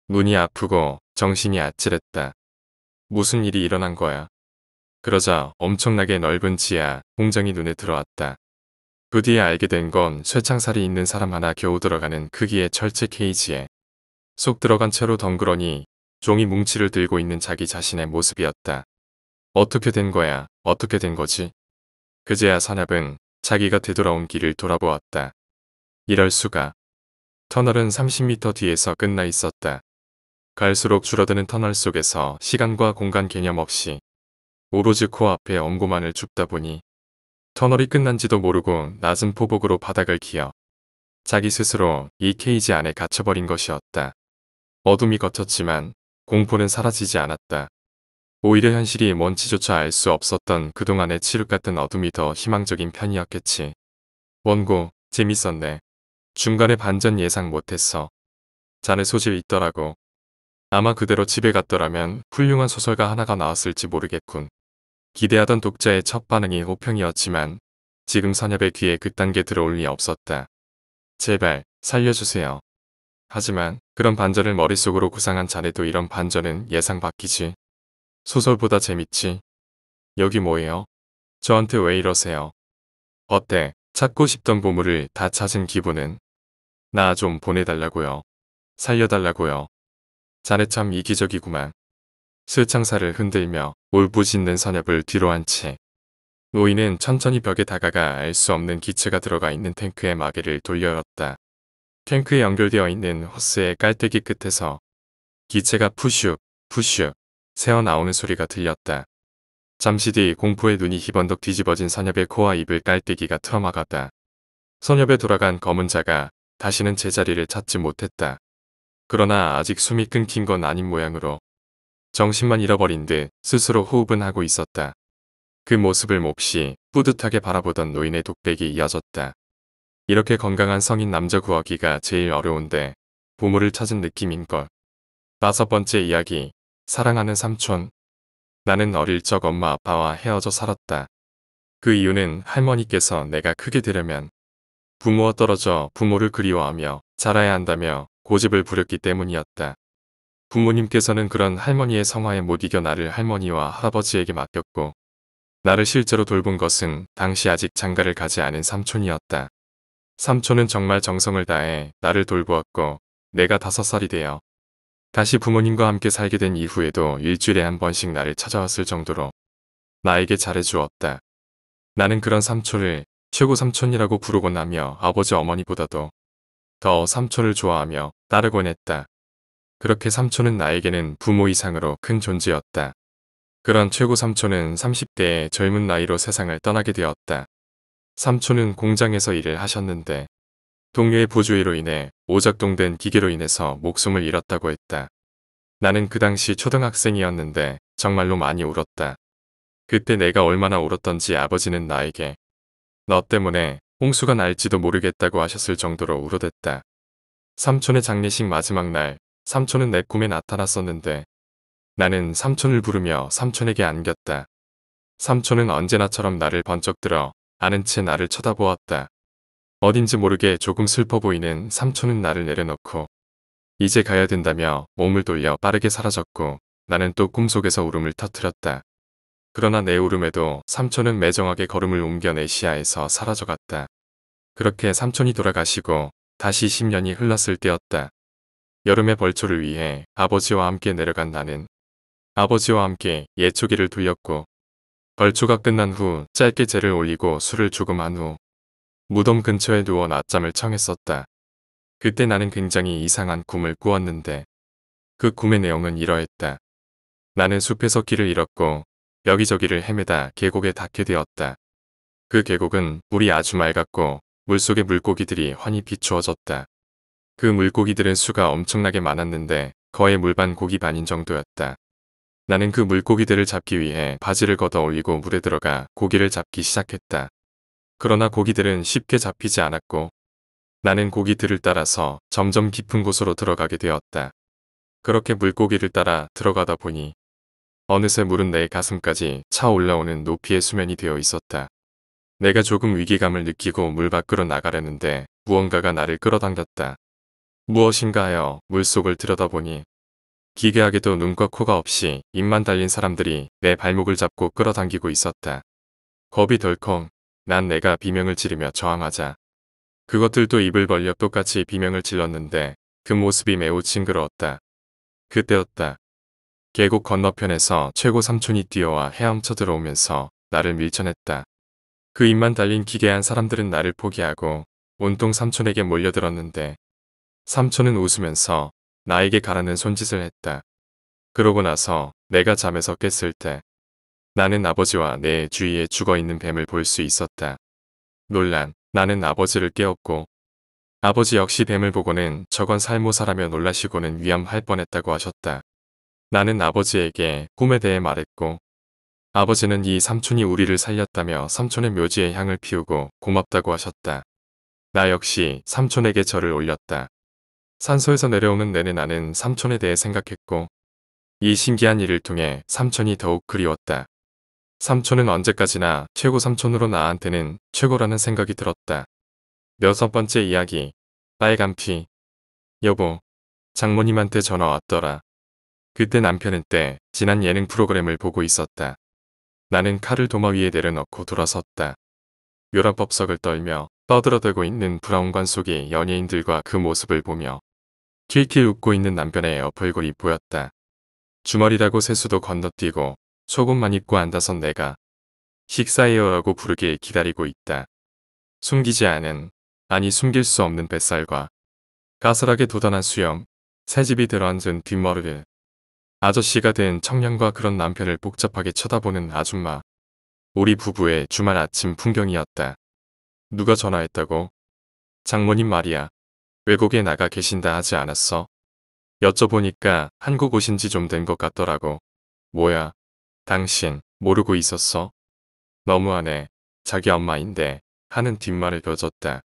눈이 아프고 정신이 아찔했다. 무슨 일이 일어난 거야. 그러자 엄청나게 넓은 지하 공장이 눈에 들어왔다. 그뒤에 알게 된 건 쇠창살이 있는 사람 하나 겨우 들어가는 크기의 철제 케이지에 속 들어간 채로 덩그러니 종이 뭉치를 들고 있는 자기 자신의 모습이었다. 어떻게 된 거야? 어떻게 된 거지? 그제야 산업은 자기가 되돌아온 길을 돌아보았다. 이럴 수가. 터널은 30m 뒤에서 끝나 있었다. 갈수록 줄어드는 터널 속에서 시간과 공간 개념 없이 오로지 코앞에 엄고만을 줍다 보니 터널이 끝난지도 모르고 낮은 포복으로 바닥을 기어 자기 스스로 이 케이지 안에 갇혀버린 것이었다. 어둠이 거쳤지만 공포는 사라지지 않았다. 오히려 현실이 뭔지조차 알 수 없었던 그동안의 칠흑 같은 어둠이 더 희망적인 편이었겠지. 원고, 재밌었네. 중간에 반전 예상 못했어. 자네 소질 있더라고. 아마 그대로 집에 갔더라면 훌륭한 소설가 하나가 나왔을지 모르겠군. 기대하던 독자의 첫 반응이 호평이었지만 지금 선협의 귀에 그 단계 들어올 리 없었다. 제발 살려주세요. 하지만 그런 반전을 머릿속으로 구상한 자네도 이런 반전은 예상 밖이지. 소설보다 재밌지. 여기 뭐예요? 저한테 왜 이러세요? 어때? 찾고 싶던 보물을 다 찾은 기분은? 나 좀 보내달라고요. 살려달라고요. 자네 참 이기적이구만. 술창사를 흔들며 울부짖는 선엽을 뒤로 한채 노인은 천천히 벽에 다가가 알 수 없는 기체가 들어가 있는 탱크의 마개를 돌려였다. 탱크에 연결되어 있는 호스의 깔때기 끝에서 기체가 푸슉 푸슉 새어나오는 소리가 들렸다. 잠시 뒤 공포의 눈이 희번덕 뒤집어진 선엽의 코와 입을 깔때기가 틀어막았다. 선엽에 돌아간 검은 자가 다시는 제자리를 찾지 못했다. 그러나 아직 숨이 끊긴 건 아닌 모양으로 정신만 잃어버린 듯 스스로 호흡은 하고 있었다. 그 모습을 몹시 뿌듯하게 바라보던 노인의 독백이 이어졌다. 이렇게 건강한 성인 남자 구하기가 제일 어려운데 보물을 찾은 느낌인걸. 다섯 번째 이야기. 사랑하는 삼촌. 나는 어릴 적 엄마 아빠와 헤어져 살았다. 그 이유는 할머니께서 내가 크게 되려면 부모와 떨어져 부모를 그리워하며 자라야 한다며 고집을 부렸기 때문이었다. 부모님께서는 그런 할머니의 성화에 못 이겨 나를 할머니와 할아버지에게 맡겼고 나를 실제로 돌본 것은 당시 아직 장가를 가지 않은 삼촌이었다. 삼촌은 정말 정성을 다해 나를 돌보았고 내가 다섯 살이 되어 다시 부모님과 함께 살게 된 이후에도 일주일에 한 번씩 나를 찾아왔을 정도로 나에게 잘해주었다. 나는 그런 삼촌을 최고 삼촌이라고 부르곤 하며 아버지 어머니보다도 더 삼촌을 좋아하며 따르곤 했다. 그렇게 삼촌은 나에게는 부모 이상으로 큰 존재였다. 그런 최고 삼촌은 30대의 젊은 나이로 세상을 떠나게 되었다. 삼촌은 공장에서 일을 하셨는데 동료의 보조에로 인해 오작동된 기계로 인해서 목숨을 잃었다고 했다. 나는 그 당시 초등학생이었는데 정말로 많이 울었다. 그때 내가 얼마나 울었던지 아버지는 나에게 너 때문에 홍수가 날지도 모르겠다고 하셨을 정도로 우러댔다. 삼촌의 장례식 마지막 날 삼촌은 내 꿈에 나타났었는데 나는 삼촌을 부르며 삼촌에게 안겼다. 삼촌은 언제나처럼 나를 번쩍 들어 아는 채 나를 쳐다보았다. 어딘지 모르게 조금 슬퍼 보이는 삼촌은 나를 내려놓고 이제 가야 된다며 몸을 돌려 빠르게 사라졌고 나는 또 꿈속에서 울음을 터뜨렸다. 그러나 내울음에도 삼촌은 매정하게 걸음을 옮겨 내 시야에서 사라져갔다. 그렇게 삼촌이 돌아가시고 다시 10년이 흘렀을 때였다. 여름의 벌초를 위해 아버지와 함께 내려간 나는 아버지와 함께 예초기를 돌렸고 벌초가 끝난 후 짧게 재를 올리고 술을 조금 한 후 무덤 근처에 누워 낮잠을 청했었다. 그때 나는 굉장히 이상한 꿈을 꾸었는데 그 꿈의 내용은 이러했다. 나는 숲에서 길을 잃었고 여기저기를 헤매다 계곡에 닿게 되었다. 그 계곡은 물이 아주 맑았고 물속에 물고기들이 환히 비추어졌다. 그 물고기들은 수가 엄청나게 많았는데 거의 물반 고기 반인 정도였다. 나는 그 물고기들을 잡기 위해 바지를 걷어 올리고 물에 들어가 고기를 잡기 시작했다. 그러나 고기들은 쉽게 잡히지 않았고 나는 고기들을 따라서 점점 깊은 곳으로 들어가게 되었다. 그렇게 물고기를 따라 들어가다 보니 어느새 물은 내 가슴까지 차올라오는 높이의 수면이 되어 있었다. 내가 조금 위기감을 느끼고 물 밖으로 나가려는데 무언가가 나를 끌어당겼다. 무엇인가 하여 물속을 들여다보니 기괴하게도 눈과 코가 없이 입만 달린 사람들이 내 발목을 잡고 끌어당기고 있었다. 겁이 덜컹 난 내가 비명을 지르며 저항하자. 그것들도 입을 벌려 똑같이 비명을 질렀는데 그 모습이 매우 징그러웠다. 그때였다. 계곡 건너편에서 최고 삼촌이 뛰어와 헤엄쳐 들어오면서 나를 밀쳐냈다. 그 입만 달린 기괴한 사람들은 나를 포기하고 온통 삼촌에게 몰려들었는데 삼촌은 웃으면서 나에게 가라는 손짓을 했다. 그러고 나서 내가 잠에서 깼을 때 나는 아버지와 내 주위에 죽어있는 뱀을 볼 수 있었다. 논란 나는 아버지를 깨웠고 아버지 역시 뱀을 보고는 저건 살모사라며 놀라시고는 위험할 뻔했다고 하셨다. 나는 아버지에게 꿈에 대해 말했고 아버지는 이 삼촌이 우리를 살렸다며 삼촌의 묘지에 향을 피우고 고맙다고 하셨다. 나 역시 삼촌에게 절을 올렸다. 산소에서 내려오는 내내 나는 삼촌에 대해 생각했고 이 신기한 일을 통해 삼촌이 더욱 그리웠다. 삼촌은 언제까지나 최고 삼촌으로 나한테는 최고라는 생각이 들었다. 몇섯 번째 이야기. 빨간 피. 여보, 장모님한테 전화 왔더라. 그때 남편은 때 지난 예능 프로그램을 보고 있었다. 나는 칼을 도마 위에 내려놓고 돌아섰다. 요란법석을 떨며 떠들어대고 있는 브라운관 속의 연예인들과 그 모습을 보며 킬킬 웃고 있는 남편의 어얼골이 보였다. 주말이라고 세수도 건너뛰고 속옷만 입고 앉아선 내가 식사해요라고 부르길 기다리고 있다. 숨기지 않은 아니 숨길 수 없는 뱃살과 가슬하게 도단한 수염, 새집이 들어앉은 뒷머리를 아저씨가 된 청년과 그런 남편을 복잡하게 쳐다보는 아줌마. 우리 부부의 주말 아침 풍경이었다. 누가 전화했다고? 장모님 말이야. 외국에 나가 계신다 하지 않았어? 여쭤보니까 한국 오신 지 좀 된 것 같더라고. 뭐야. 당신 모르고 있었어? 너무하네. 자기 엄마인데 하는 뒷말을 벼졌다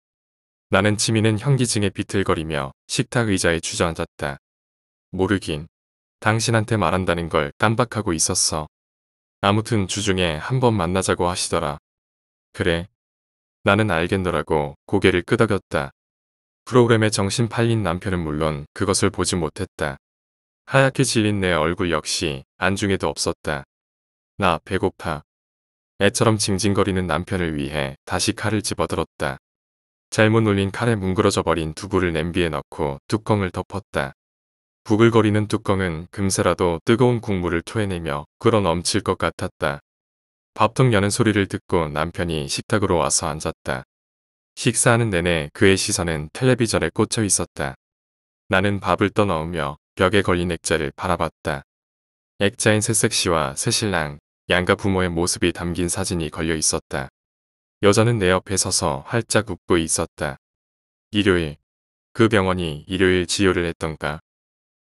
나는 지민은 현기증에 비틀거리며 식탁 의자에 주저앉았다. 모르긴 당신한테 말한다는 걸 깜빡하고 있었어. 아무튼 주중에 한번 만나자고 하시더라. 그래. 나는 알겠노라고 고개를 끄덕였다. 프로그램에 정신 팔린 남편은 물론 그것을 보지 못했다. 하얗게 질린 내 얼굴 역시 안중에도 없었다. 나 배고파. 애처럼 징징거리는 남편을 위해 다시 칼을 집어들었다. 잘못 올린 칼에 뭉그러져 버린 두부를 냄비에 넣고 뚜껑을 덮었다. 부글거리는 뚜껑은 금세라도 뜨거운 국물을 토해내며 끓어 넘칠 것 같았다. 밥통 여는 소리를 듣고 남편이 식탁으로 와서 앉았다. 식사하는 내내 그의 시선은 텔레비전에 꽂혀 있었다. 나는 밥을 떠넣으며 벽에 걸린 액자를 바라봤다. 액자엔 새색시와 새신랑, 양가 부모의 모습이 담긴 사진이 걸려 있었다. 여자는 내 옆에 서서 활짝 웃고 있었다. 일요일. 그 병원이 일요일 지요를 했던가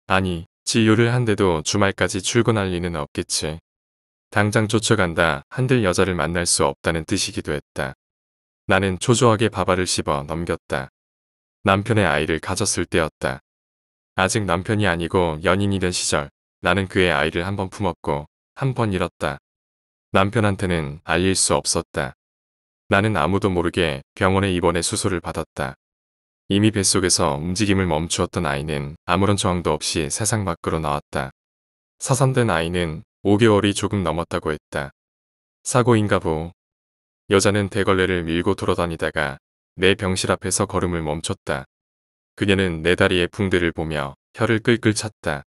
아니, 지유를 한데도 주말까지 출근할 리는 없겠지. 당장 쫓아간다 한들 여자를 만날 수 없다는 뜻이기도 했다. 나는 초조하게 바바를 씹어 넘겼다. 남편의 아이를 가졌을 때였다. 아직 남편이 아니고 연인이 된 시절 나는 그의 아이를 한 번 품었고 한 번 잃었다. 남편한테는 알릴 수 없었다. 나는 아무도 모르게 병원에 입원해 수술을 받았다. 이미 뱃속에서 움직임을 멈추었던 아이는 아무런 저항도 없이 세상 밖으로 나왔다. 사산된 아이는 5개월이 조금 넘었다고 했다. 사고인가 보. 여자는 대걸레를 밀고 돌아다니다가 내 병실 앞에서 걸음을 멈췄다. 그녀는 내 다리의 붕대를 보며 혀를 끌끌 찼다.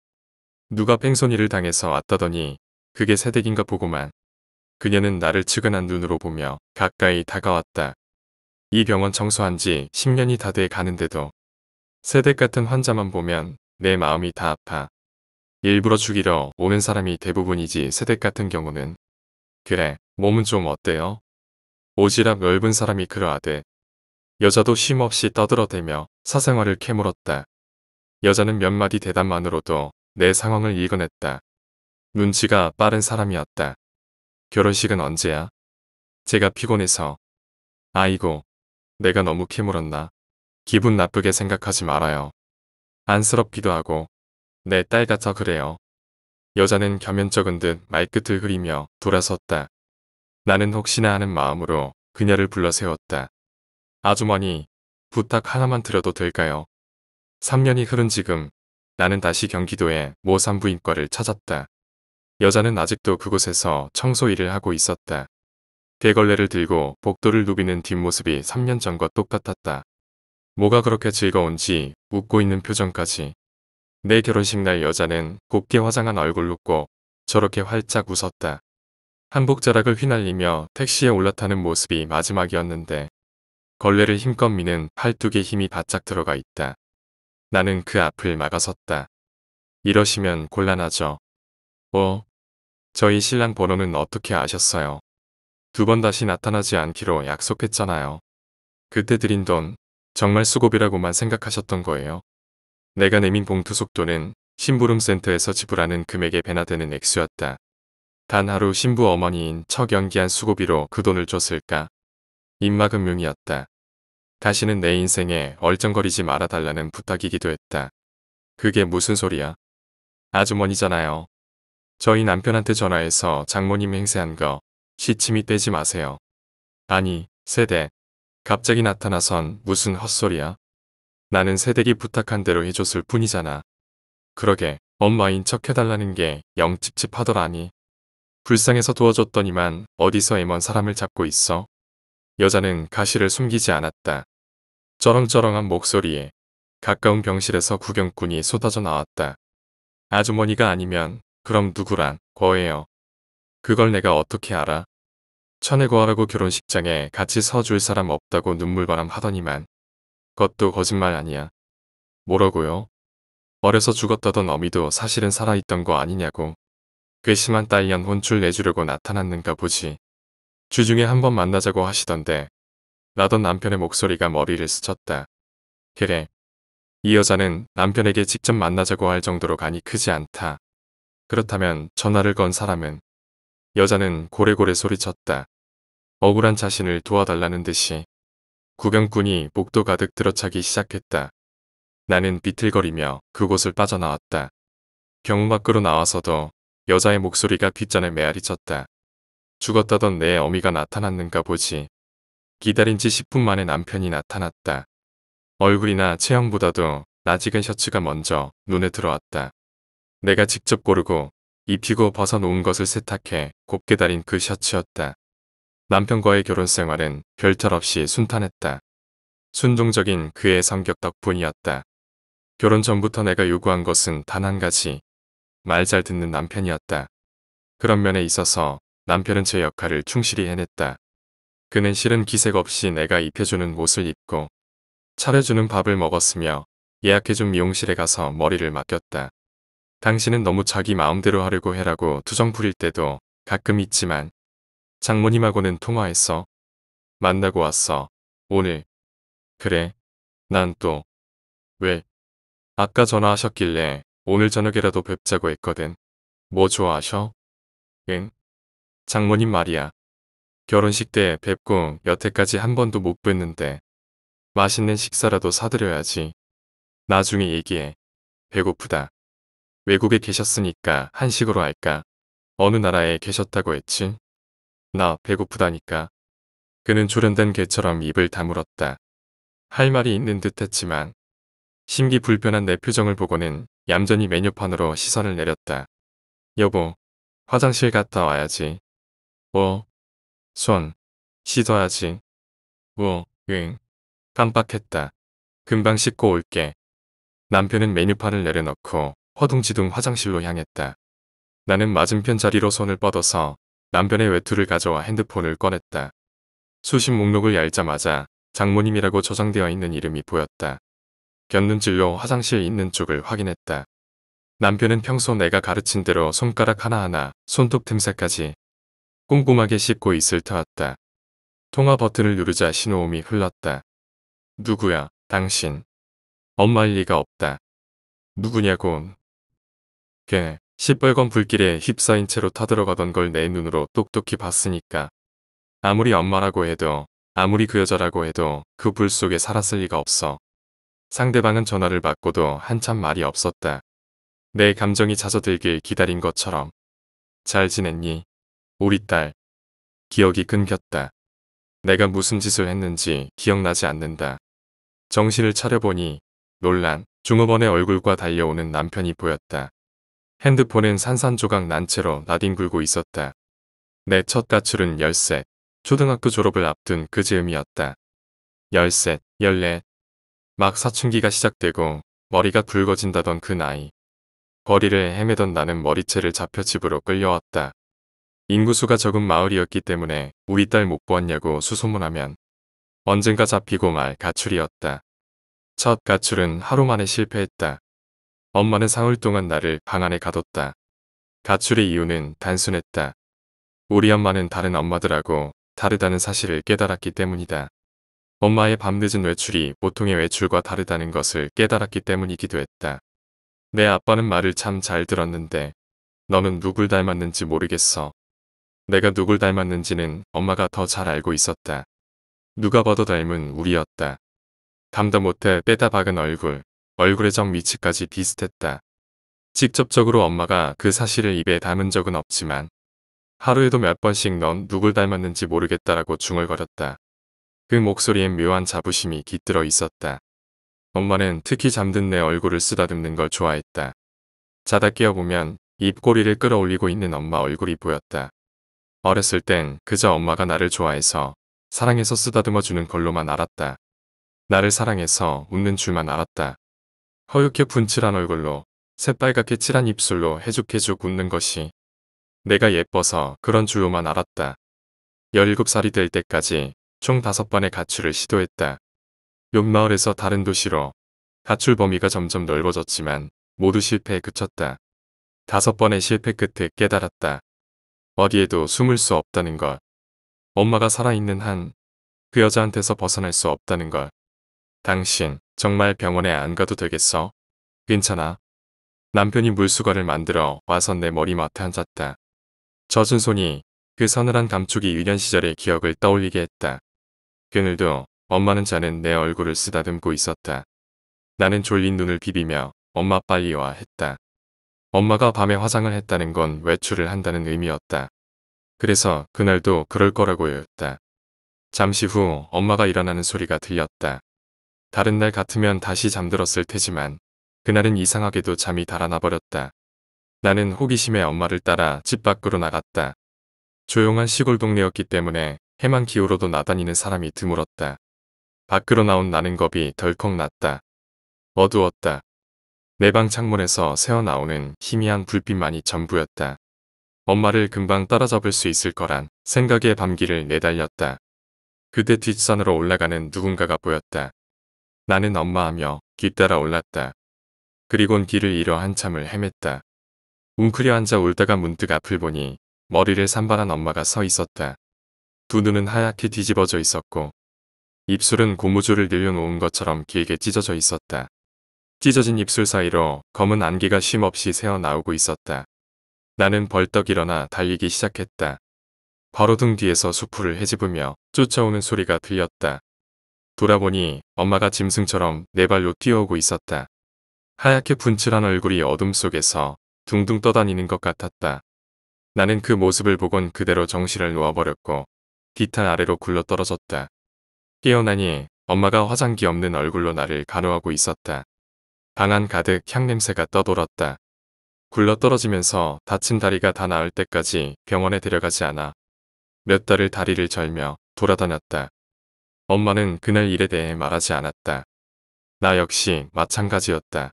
누가 뺑소니를 당해서 왔다더니 그게 새댁인가 보고만. 그녀는 나를 측은한 눈으로 보며 가까이 다가왔다. 이 병원 청소한 지 10년이 다 돼 가는데도 세댁 같은 환자만 보면 내 마음이 다 아파. 일부러 죽이러 오는 사람이 대부분이지 세댁 같은 경우는 그래 몸은 좀 어때요? 오지랖 넓은 사람이 그러하되 여자도 쉼없이 떠들어대며 사생활을 캐물었다. 여자는 몇 마디 대답만으로도 내 상황을 읽어냈다. 눈치가 빠른 사람이었다. 결혼식은 언제야? 제가 피곤해서. 아이고 내가 너무 캐물었나. 기분 나쁘게 생각하지 말아요. 안쓰럽기도 하고 내 딸 같아 그래요. 여자는 겸연쩍은 듯 말끝을 흐리며 돌아섰다. 나는 혹시나 하는 마음으로 그녀를 불러 세웠다. 아주머니, 부탁 하나만 드려도 될까요? 3년이 흐른 지금 나는 다시 경기도의 모 산부인과를 찾았다. 여자는 아직도 그곳에서 청소 일을 하고 있었다. 대걸레를 들고 복도를 누비는 뒷모습이 3년 전과 똑같았다. 뭐가 그렇게 즐거운지 웃고 있는 표정까지. 내 결혼식 날 여자는 곱게 화장한 얼굴로 고 저렇게 활짝 웃었다. 한복 자락을 휘날리며 택시에 올라타는 모습이 마지막이었는데 걸레를 힘껏 미는 팔뚝에 힘이 바짝 들어가 있다. 나는 그 앞을 막아섰다. 이러시면 곤란하죠. 어? 저희 신랑 번호는 어떻게 아셨어요? 두번 다시 나타나지 않기로 약속했잖아요. 그때 드린 돈 정말 수고비라고만 생각하셨던 거예요. 내가 내민 봉투 속도는 심부름센터에서 지불하는 금액에 배나 되는 액수였다. 단 하루 신부 어머니인 척 연기한 수고비로 그 돈을 줬을까? 입마금융이었다. 다시는 내 인생에 얼쩡거리지 말아달라는 부탁이기도 했다. 그게 무슨 소리야? 아주머니잖아요. 저희 남편한테 전화해서 장모님 행세한 거 시침이 떼지 마세요. 아니, 세대. 갑자기 나타나선 무슨 헛소리야? 나는 세댁이 부탁한 대로 해줬을 뿐이잖아. 그러게 엄마인 척 해달라는 게 영 찝찝하더라니. 불쌍해서 도와줬더니만 어디서 애먼 사람을 잡고 있어. 여자는 가시를 숨기지 않았다. 쩌렁쩌렁한 목소리에 가까운 병실에서 구경꾼이 쏟아져 나왔다. 아주머니가 아니면 그럼 누구란 거예요. 그걸 내가 어떻게 알아? 천혜고하고 라 결혼식장에 같이 서줄 사람 없다고 눈물바람 하더니만 그것도 거짓말 아니야. 뭐라고요? 어려서 죽었다던 어미도 사실은 살아있던 거 아니냐고. 괘씸한 딸연혼줄 내주려고 나타났는가 보지. 주중에 한번 만나자고 하시던데 나던 남편의 목소리가 머리를 스쳤다. 그래. 이 여자는 남편에게 직접 만나자고 할 정도로 간이 크지 않다. 그렇다면 전화를 건 사람은 여자는 고래고래 소리쳤다. 억울한 자신을 도와달라는 듯이 구경꾼이 목도 가득 들어차기 시작했다. 나는 비틀거리며 그곳을 빠져나왔다. 경우 밖으로 나와서도 여자의 목소리가 빗전에 메아리쳤다. 죽었다던 내 어미가 나타났는가 보지. 기다린 지 10분 만에 남편이 나타났다. 얼굴이나 체형보다도 나직은 셔츠가 먼저 눈에 들어왔다. 내가 직접 고르고 입히고 벗어놓은 것을 세탁해 곱게 달인 그 셔츠였다. 남편과의 결혼 생활은 별탈 없이 순탄했다. 순종적인 그의 성격 덕분이었다. 결혼 전부터 내가 요구한 것은 단 한 가지. 말 잘 듣는 남편이었다. 그런 면에 있어서 남편은 제 역할을 충실히 해냈다. 그는 실은 기색 없이 내가 입혀주는 옷을 입고 차려주는 밥을 먹었으며 예약해준 미용실에 가서 머리를 맡겼다. 당신은 너무 자기 마음대로 하려고 해라고 투정 부릴 때도 가끔 있지만 장모님하고는 통화했어. 만나고 왔어. 오늘. 그래. 난 또. 왜? 아까 전화하셨길래 오늘 저녁이라도 뵙자고 했거든. 뭐 좋아하셔? 응? 장모님 말이야. 결혼식 때 뵙고 여태까지 한 번도 못 뵀는데 맛있는 식사라도 사드려야지. 나중에 얘기해. 배고프다. 외국에 계셨으니까 한식으로 할까? 어느 나라에 계셨다고 했지? 나 배고프다니까. 그는 조련된 개처럼 입을 다물었다. 할 말이 있는 듯 했지만 심기 불편한 내 표정을 보고는 얌전히 메뉴판으로 시선을 내렸다. 여보, 화장실 갔다 와야지. 뭐? 손, 씻어야지. 어, 응, 깜빡했다. 금방 씻고 올게. 남편은 메뉴판을 내려놓고 허둥지둥 화장실로 향했다. 나는 맞은편 자리로 손을 뻗어서 남편의 외투를 가져와 핸드폰을 꺼냈다. 수신 목록을 얇자마자 장모님이라고 저장되어 있는 이름이 보였다. 곁눈질로 화장실 있는 쪽을 확인했다. 남편은 평소 내가 가르친 대로 손가락 하나하나, 손톱 틈새까지 꼼꼼하게 씻고 있을 터였다. 통화 버튼을 누르자 신호음이 흘렀다. 누구야, 당신. 엄마일 리가 없다. 누구냐고. 게 시뻘건 불길에 휩싸인 채로 타들어가던 걸 내 눈으로 똑똑히 봤으니까. 아무리 엄마라고 해도 아무리 그 여자라고 해도 그 불 속에 살았을 리가 없어. 상대방은 전화를 받고도 한참 말이 없었다. 내 감정이 잦아들길 기다린 것처럼. 잘 지냈니? 우리 딸. 기억이 끊겼다. 내가 무슨 짓을 했는지 기억나지 않는다. 정신을 차려보니 놀란 중업원의 얼굴과 달려오는 남편이 보였다. 핸드폰은 산산조각 난 채로 나뒹굴고 있었다. 내 첫 가출은 열3 초등학교 졸업을 앞둔 그 즈음이었다. 열3열4막 사춘기가 시작되고 머리가 붉어진다던 그 나이. 거리를 헤매던 나는 머리채를 잡혀 집으로 끌려왔다. 인구수가 적은 마을이었기 때문에 우리 딸 못 보았냐고 수소문하면 언젠가 잡히고 말 가출이었다. 첫 가출은 하루 만에 실패했다. 엄마는 사흘 동안 나를 방 안에 가뒀다. 가출의 이유는 단순했다. 우리 엄마는 다른 엄마들하고 다르다는 사실을 깨달았기 때문이다. 엄마의 밤늦은 외출이 보통의 외출과 다르다는 것을 깨달았기 때문이기도 했다. 내 아빠는 말을 참 잘 들었는데 너는 누굴 닮았는지 모르겠어. 내가 누굴 닮았는지는 엄마가 더 잘 알고 있었다. 누가 봐도 닮은 우리였다. 감도 못해 빼다 박은 얼굴, 얼굴의 점 위치까지 비슷했다. 직접적으로 엄마가 그 사실을 입에 담은 적은 없지만 하루에도 몇 번씩 넌 누굴 닮았는지 모르겠다라고 중얼거렸다. 그 목소리엔 묘한 자부심이 깃들어 있었다. 엄마는 특히 잠든 내 얼굴을 쓰다듬는 걸 좋아했다. 자다 깨어보면 입꼬리를 끌어올리고 있는 엄마 얼굴이 보였다. 어렸을 땐 그저 엄마가 나를 좋아해서 사랑해서 쓰다듬어주는 걸로만 알았다. 나를 사랑해서 웃는 줄만 알았다. 허옇게 분칠한 얼굴로 새빨갛게 칠한 입술로 해죽해죽 웃는 것이 내가 예뻐서 그런 줄로만 알았다. 17살이 될 때까지 총 5번의 가출을 시도했다. 옆마을에서 다른 도시로 가출 범위가 점점 넓어졌지만 모두 실패에 그쳤다. 다섯 번의 실패 끝에 깨달았다. 어디에도 숨을 수 없다는 것. 엄마가 살아있는 한 그 여자한테서 벗어날 수 없다는 것. 당신, 정말 병원에 안 가도 되겠어? 괜찮아. 남편이 물수건을 만들어 와서 내 머리맡에 앉았다. 젖은 손이 그 서늘한 감촉이 유년 시절의 기억을 떠올리게 했다. 그늘도 엄마는 자는 내 얼굴을 쓰다듬고 있었다. 나는 졸린 눈을 비비며 엄마 빨리 와 했다. 엄마가 밤에 화장을 했다는 건 외출을 한다는 의미였다. 그래서 그날도 그럴 거라고 여였다. 잠시 후 엄마가 일어나는 소리가 들렸다. 다른 날 같으면 다시 잠들었을 테지만 그날은 이상하게도 잠이 달아나 버렸다. 나는 호기심에 엄마를 따라 집 밖으로 나갔다. 조용한 시골 동네였기 때문에 해만 기울로도 나다니는 사람이 드물었다. 밖으로 나온 나는 겁이 덜컥 났다. 어두웠다. 내 방 창문에서 새어나오는 희미한 불빛만이 전부였다. 엄마를 금방 따라잡을 수 있을 거란 생각에 밤길을 내달렸다. 그대 뒷산으로 올라가는 누군가가 보였다. 나는 엄마하며 뒤따라 올랐다. 그리곤 길을 잃어 한참을 헤맸다. 웅크려 앉아 울다가 문득 앞을 보니 머리를 산발한 엄마가 서 있었다. 두 눈은 하얗게 뒤집어져 있었고 입술은 고무줄을 늘려놓은 것처럼 길게 찢어져 있었다. 찢어진 입술 사이로 검은 안개가 쉼없이 새어나오고 있었다. 나는 벌떡 일어나 달리기 시작했다. 바로 등 뒤에서 수풀을 헤집으며 쫓아오는 소리가 들렸다. 돌아보니 엄마가 짐승처럼 네 발로 뛰어오고 있었다. 하얗게 분칠한 얼굴이 어둠 속에서 둥둥 떠다니는 것 같았다. 나는 그 모습을 보곤 그대로 정신을 놓아버렸고 뒤타 아래로 굴러 떨어졌다. 깨어나니 엄마가 화장기 없는 얼굴로 나를 간호하고 있었다. 방 안 가득 향냄새가 떠돌았다. 굴러 떨어지면서 다친 다리가 다 나을 때까지 병원에 데려가지 않아 몇 달을 다리를 절며 돌아다녔다. 엄마는 그날 일에 대해 말하지 않았다. 나 역시 마찬가지였다.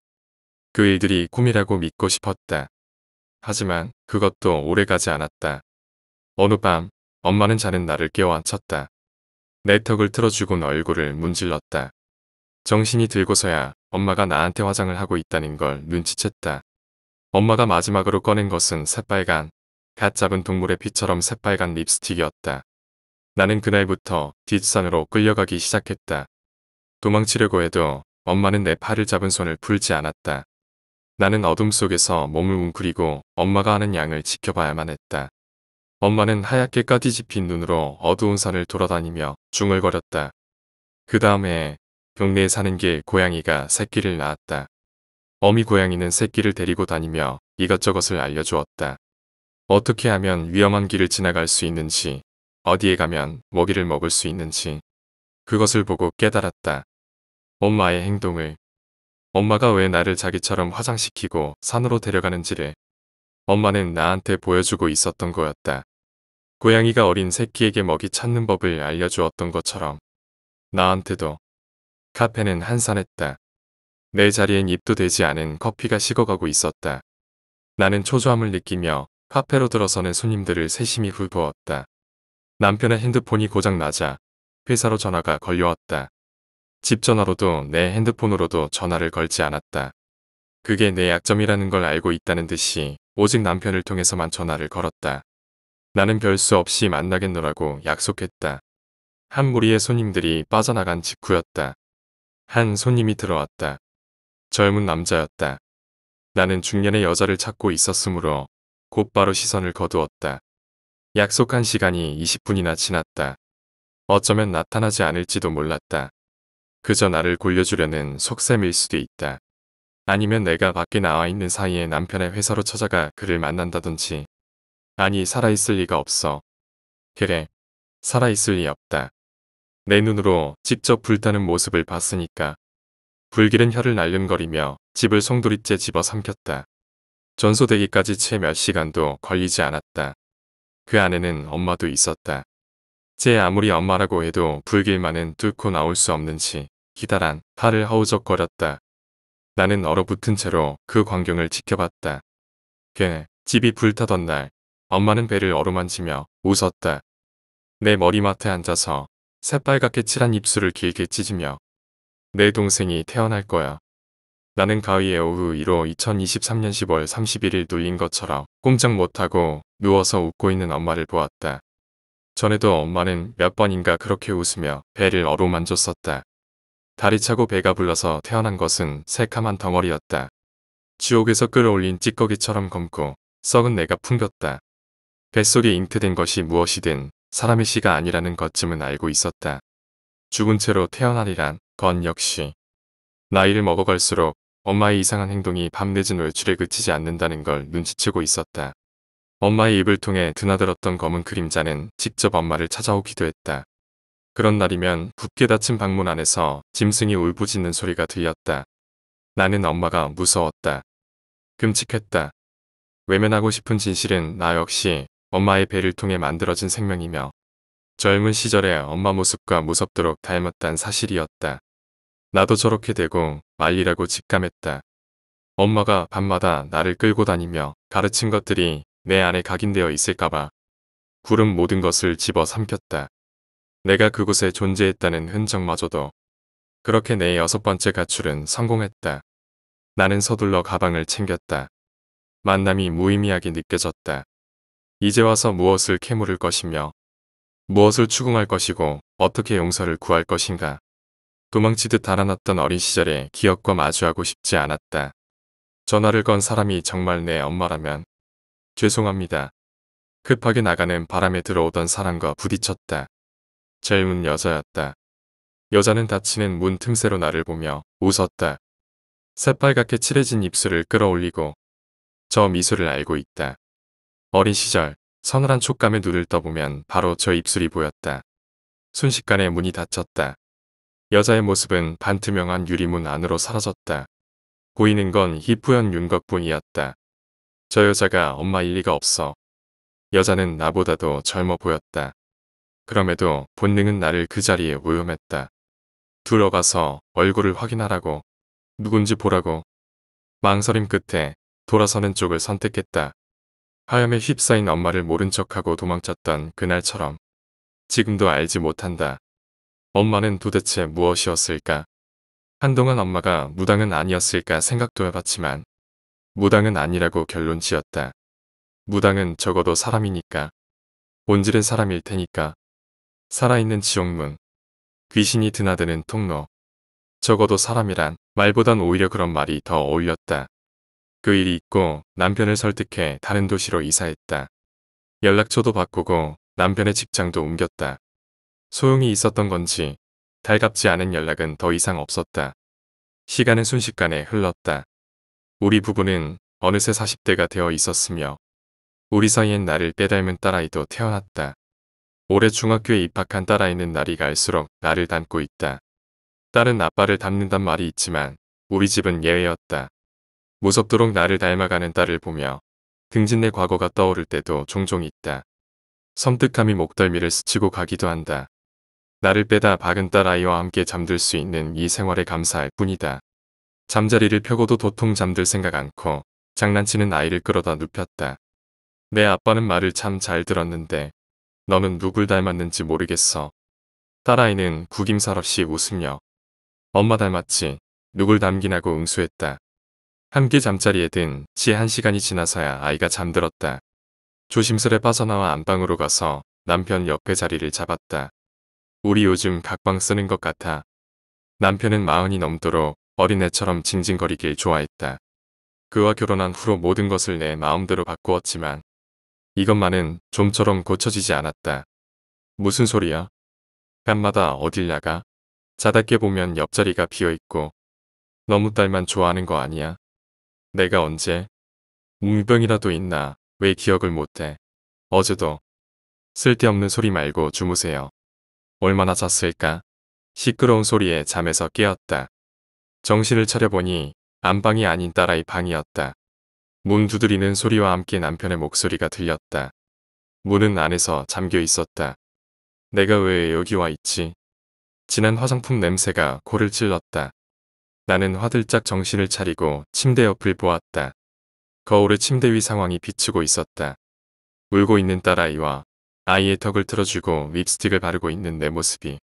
그 일들이 꿈이라고 믿고 싶었다. 하지만 그것도 오래가지 않았다. 어느 밤 엄마는 자는 나를 깨워 앉혔다. 내 턱을 틀어주곤 얼굴을 문질렀다. 정신이 들고서야 엄마가 나한테 화장을 하고 있다는 걸 눈치챘다. 엄마가 마지막으로 꺼낸 것은 새빨간, 갓 잡은 동물의 피처럼 새빨간 립스틱이었다. 나는 그날부터 뒷산으로 끌려가기 시작했다. 도망치려고 해도 엄마는 내 팔을 잡은 손을 풀지 않았다. 나는 어둠 속에서 몸을 웅크리고 엄마가 하는 양을 지켜봐야만 했다. 엄마는 하얗게 까디 집힌 눈으로 어두운 산을 돌아다니며 중얼거렸다. 그 다음에 동네에 사는 길 고양이가 새끼를 낳았다. 어미 고양이는 새끼를 데리고 다니며 이것저것을 알려주었다. 어떻게 하면 위험한 길을 지나갈 수 있는지 어디에 가면 먹이를 먹을 수 있는지 그것을 보고 깨달았다. 엄마의 행동을 엄마가 왜 나를 자기처럼 화장시키고 산으로 데려가는지를 엄마는 나한테 보여주고 있었던 거였다. 고양이가 어린 새끼에게 먹이 찾는 법을 알려주었던 것처럼 나한테도 카페는 한산했다. 내 자리엔 입도 되지 않은 커피가 식어가고 있었다. 나는 초조함을 느끼며 카페로 들어서는 손님들을 세심히 훑보았다. 남편의 핸드폰이 고장나자 회사로 전화가 걸려왔다. 집 전화로도 내 핸드폰으로도 전화를 걸지 않았다. 그게 내 약점이라는 걸 알고 있다는 듯이 오직 남편을 통해서만 전화를 걸었다. 나는 별 수 없이 만나겠노라고 약속했다. 한 무리의 손님들이 빠져나간 직후였다. 한 손님이 들어왔다. 젊은 남자였다. 나는 중년의 여자를 찾고 있었으므로 곧바로 시선을 거두었다. 약속한 시간이 20분이나 지났다. 어쩌면 나타나지 않을지도 몰랐다. 그저 나를 굴려주려는 속셈일 수도 있다. 아니면 내가 밖에 나와 있는 사이에 남편의 회사로 찾아가 그를 만난다든지. 아니 살아있을 리가 없어. 그래. 살아있을 리 없다. 내 눈으로 직접 불타는 모습을 봤으니까. 불길은 혀를 날름거리며 집을 송두리째 집어삼켰다. 전소되기까지 채 몇 시간도 걸리지 않았다. 그 안에는 엄마도 있었다. 제 아무리 엄마라고 해도 불길만은 뚫고 나올 수 없는지 기다란 팔을 허우적거렸다. 나는 얼어붙은 채로 그 광경을 지켜봤다. 걔 집이 불타던 날 엄마는 배를 어루만지며 웃었다. 내 머리맡에 앉아서 새빨갛게 칠한 입술을 길게 찢으며 내 동생이 태어날 거야. 나는 가위의 오후 1호 2023년 10월 31일 눌린 것처럼 꼼짝 못하고 누워서 웃고 있는 엄마를 보았다. 전에도 엄마는 몇 번인가 그렇게 웃으며 배를 어루만졌었다. 다리 차고 배가 불러서 태어난 것은 새카만 덩어리였다. 지옥에서 끌어올린 찌꺼기처럼 검고 썩은 내가 풍겼다. 뱃속에 잉트된 것이 무엇이든 사람의 씨가 아니라는 것쯤은 알고 있었다. 죽은 채로 태어나리란 건 역시 나이를 먹어갈수록 엄마의 이상한 행동이 밤 늦은 외출에 그치지 않는다는 걸 눈치채고 있었다. 엄마의 입을 통해 드나들었던 검은 그림자는 직접 엄마를 찾아오기도 했다. 그런 날이면 굳게 닫힌 방문 안에서 짐승이 울부짖는 소리가 들렸다. 나는 엄마가 무서웠다. 끔찍했다. 외면하고 싶은 진실은 나 역시 엄마의 배를 통해 만들어진 생명이며 젊은 시절의 엄마 모습과 무섭도록 닮았단 사실이었다. 나도 저렇게 되고 말리라고 직감했다. 엄마가 밤마다 나를 끌고 다니며 가르친 것들이 내 안에 각인되어 있을까봐 구름 모든 것을 집어 삼켰다. 내가 그곳에 존재했다는 흔적마저도 그렇게 내 여섯 번째 가출은 성공했다. 나는 서둘러 가방을 챙겼다. 만남이 무의미하게 느껴졌다. 이제 와서 무엇을 캐물을 것이며 무엇을 추궁할 것이고 어떻게 용서를 구할 것인가. 도망치듯 달아났던 어린 시절의 기억과 마주하고 싶지 않았다. 전화를 건 사람이 정말 내 엄마라면 죄송합니다. 급하게 나가는 바람에 들어오던 사람과 부딪혔다. 젊은 여자였다. 여자는 닫히는 문 틈새로 나를 보며 웃었다. 새빨갛게 칠해진 입술을 끌어올리고 저 미소를 알고 있다. 어린 시절 서늘한 촉감에 눈을 떠보면 바로 저 입술이 보였다. 순식간에 문이 닫혔다. 여자의 모습은 반투명한 유리문 안으로 사라졌다. 보이는 건희뿌연 윤곽뿐이었다. 저 여자가 엄마일 리가 없어. 여자는 나보다도 젊어 보였다. 그럼에도 본능은 나를 그 자리에 오염했다. 들어가서 얼굴을 확인하라고. 누군지 보라고. 망설임 끝에 돌아서는 쪽을 선택했다. 하염에 휩싸인 엄마를 모른 척하고 도망쳤던 그날처럼 지금도 알지 못한다. 엄마는 도대체 무엇이었을까? 한동안 엄마가 무당은 아니었을까 생각도 해봤지만 무당은 아니라고 결론 지었다. 무당은 적어도 사람이니까. 본질은 사람일 테니까. 살아있는 지옥문. 귀신이 드나드는 통로. 적어도 사람이란 말보단 오히려 그런 말이 더 어울렸다. 그 일이 있고 남편을 설득해 다른 도시로 이사했다. 연락처도 바꾸고 남편의 직장도 옮겼다. 소용이 있었던 건지 달갑지 않은 연락은 더 이상 없었다. 시간은 순식간에 흘렀다. 우리 부부는 어느새 40대가 되어 있었으며 우리 사이엔 나를 빼닮은 딸아이도 태어났다. 올해 중학교에 입학한 딸아이는 날이 갈수록 나를 닮고 있다. 딸은 아빠를 닮는단 말이 있지만 우리 집은 예외였다. 무섭도록 나를 닮아가는 딸을 보며 등진내 과거가 떠오를 때도 종종 있다. 섬뜩함이 목덜미를 스치고 가기도 한다. 나를 빼다 박은 딸 아이와 함께 잠들 수 있는 이 생활에 감사할 뿐이다. 잠자리를 펴고도 도통 잠들 생각 않고 장난치는 아이를 끌어다 눕혔다. 내 아빠는 말을 참 잘 들었는데 너는 누굴 닮았는지 모르겠어. 딸아이는 구김살없이 웃으며 엄마 닮았지 누굴 닮긴하고 응수했다. 함께 잠자리에 든 지 한 시간이 지나서야 아이가 잠들었다. 조심스레 빠져나와 안방으로 가서 남편 옆에 자리를 잡았다. 우리 요즘 각방 쓰는 것 같아. 남편은 마흔이 넘도록 어린애처럼 징징거리길 좋아했다. 그와 결혼한 후로 모든 것을 내 마음대로 바꾸었지만 이것만은 좀처럼 고쳐지지 않았다. 무슨 소리야? 밤마다 어딜 나가? 자다 깨보면 옆자리가 비어있고 너무 딸만 좋아하는 거 아니야? 내가 언제? 문병이라도 있나? 왜 기억을 못해? 어제도 쓸데없는 소리 말고 주무세요. 얼마나 잤을까. 시끄러운 소리에 잠에서 깨었다. 정신을 차려보니 안방이 아닌 딸아이 방이었다. 문 두드리는 소리와 함께 남편의 목소리가 들렸다. 문은 안에서 잠겨 있었다. 내가 왜 여기 와 있지? 진한 화장품 냄새가 코를 찔렀다. 나는 화들짝 정신을 차리고 침대 옆을 보았다. 거울의 침대 위 상황이 비치고 있었다. 울고 있는 딸아이와 아이의 턱을 틀어주고 립스틱을 바르고 있는 내 모습이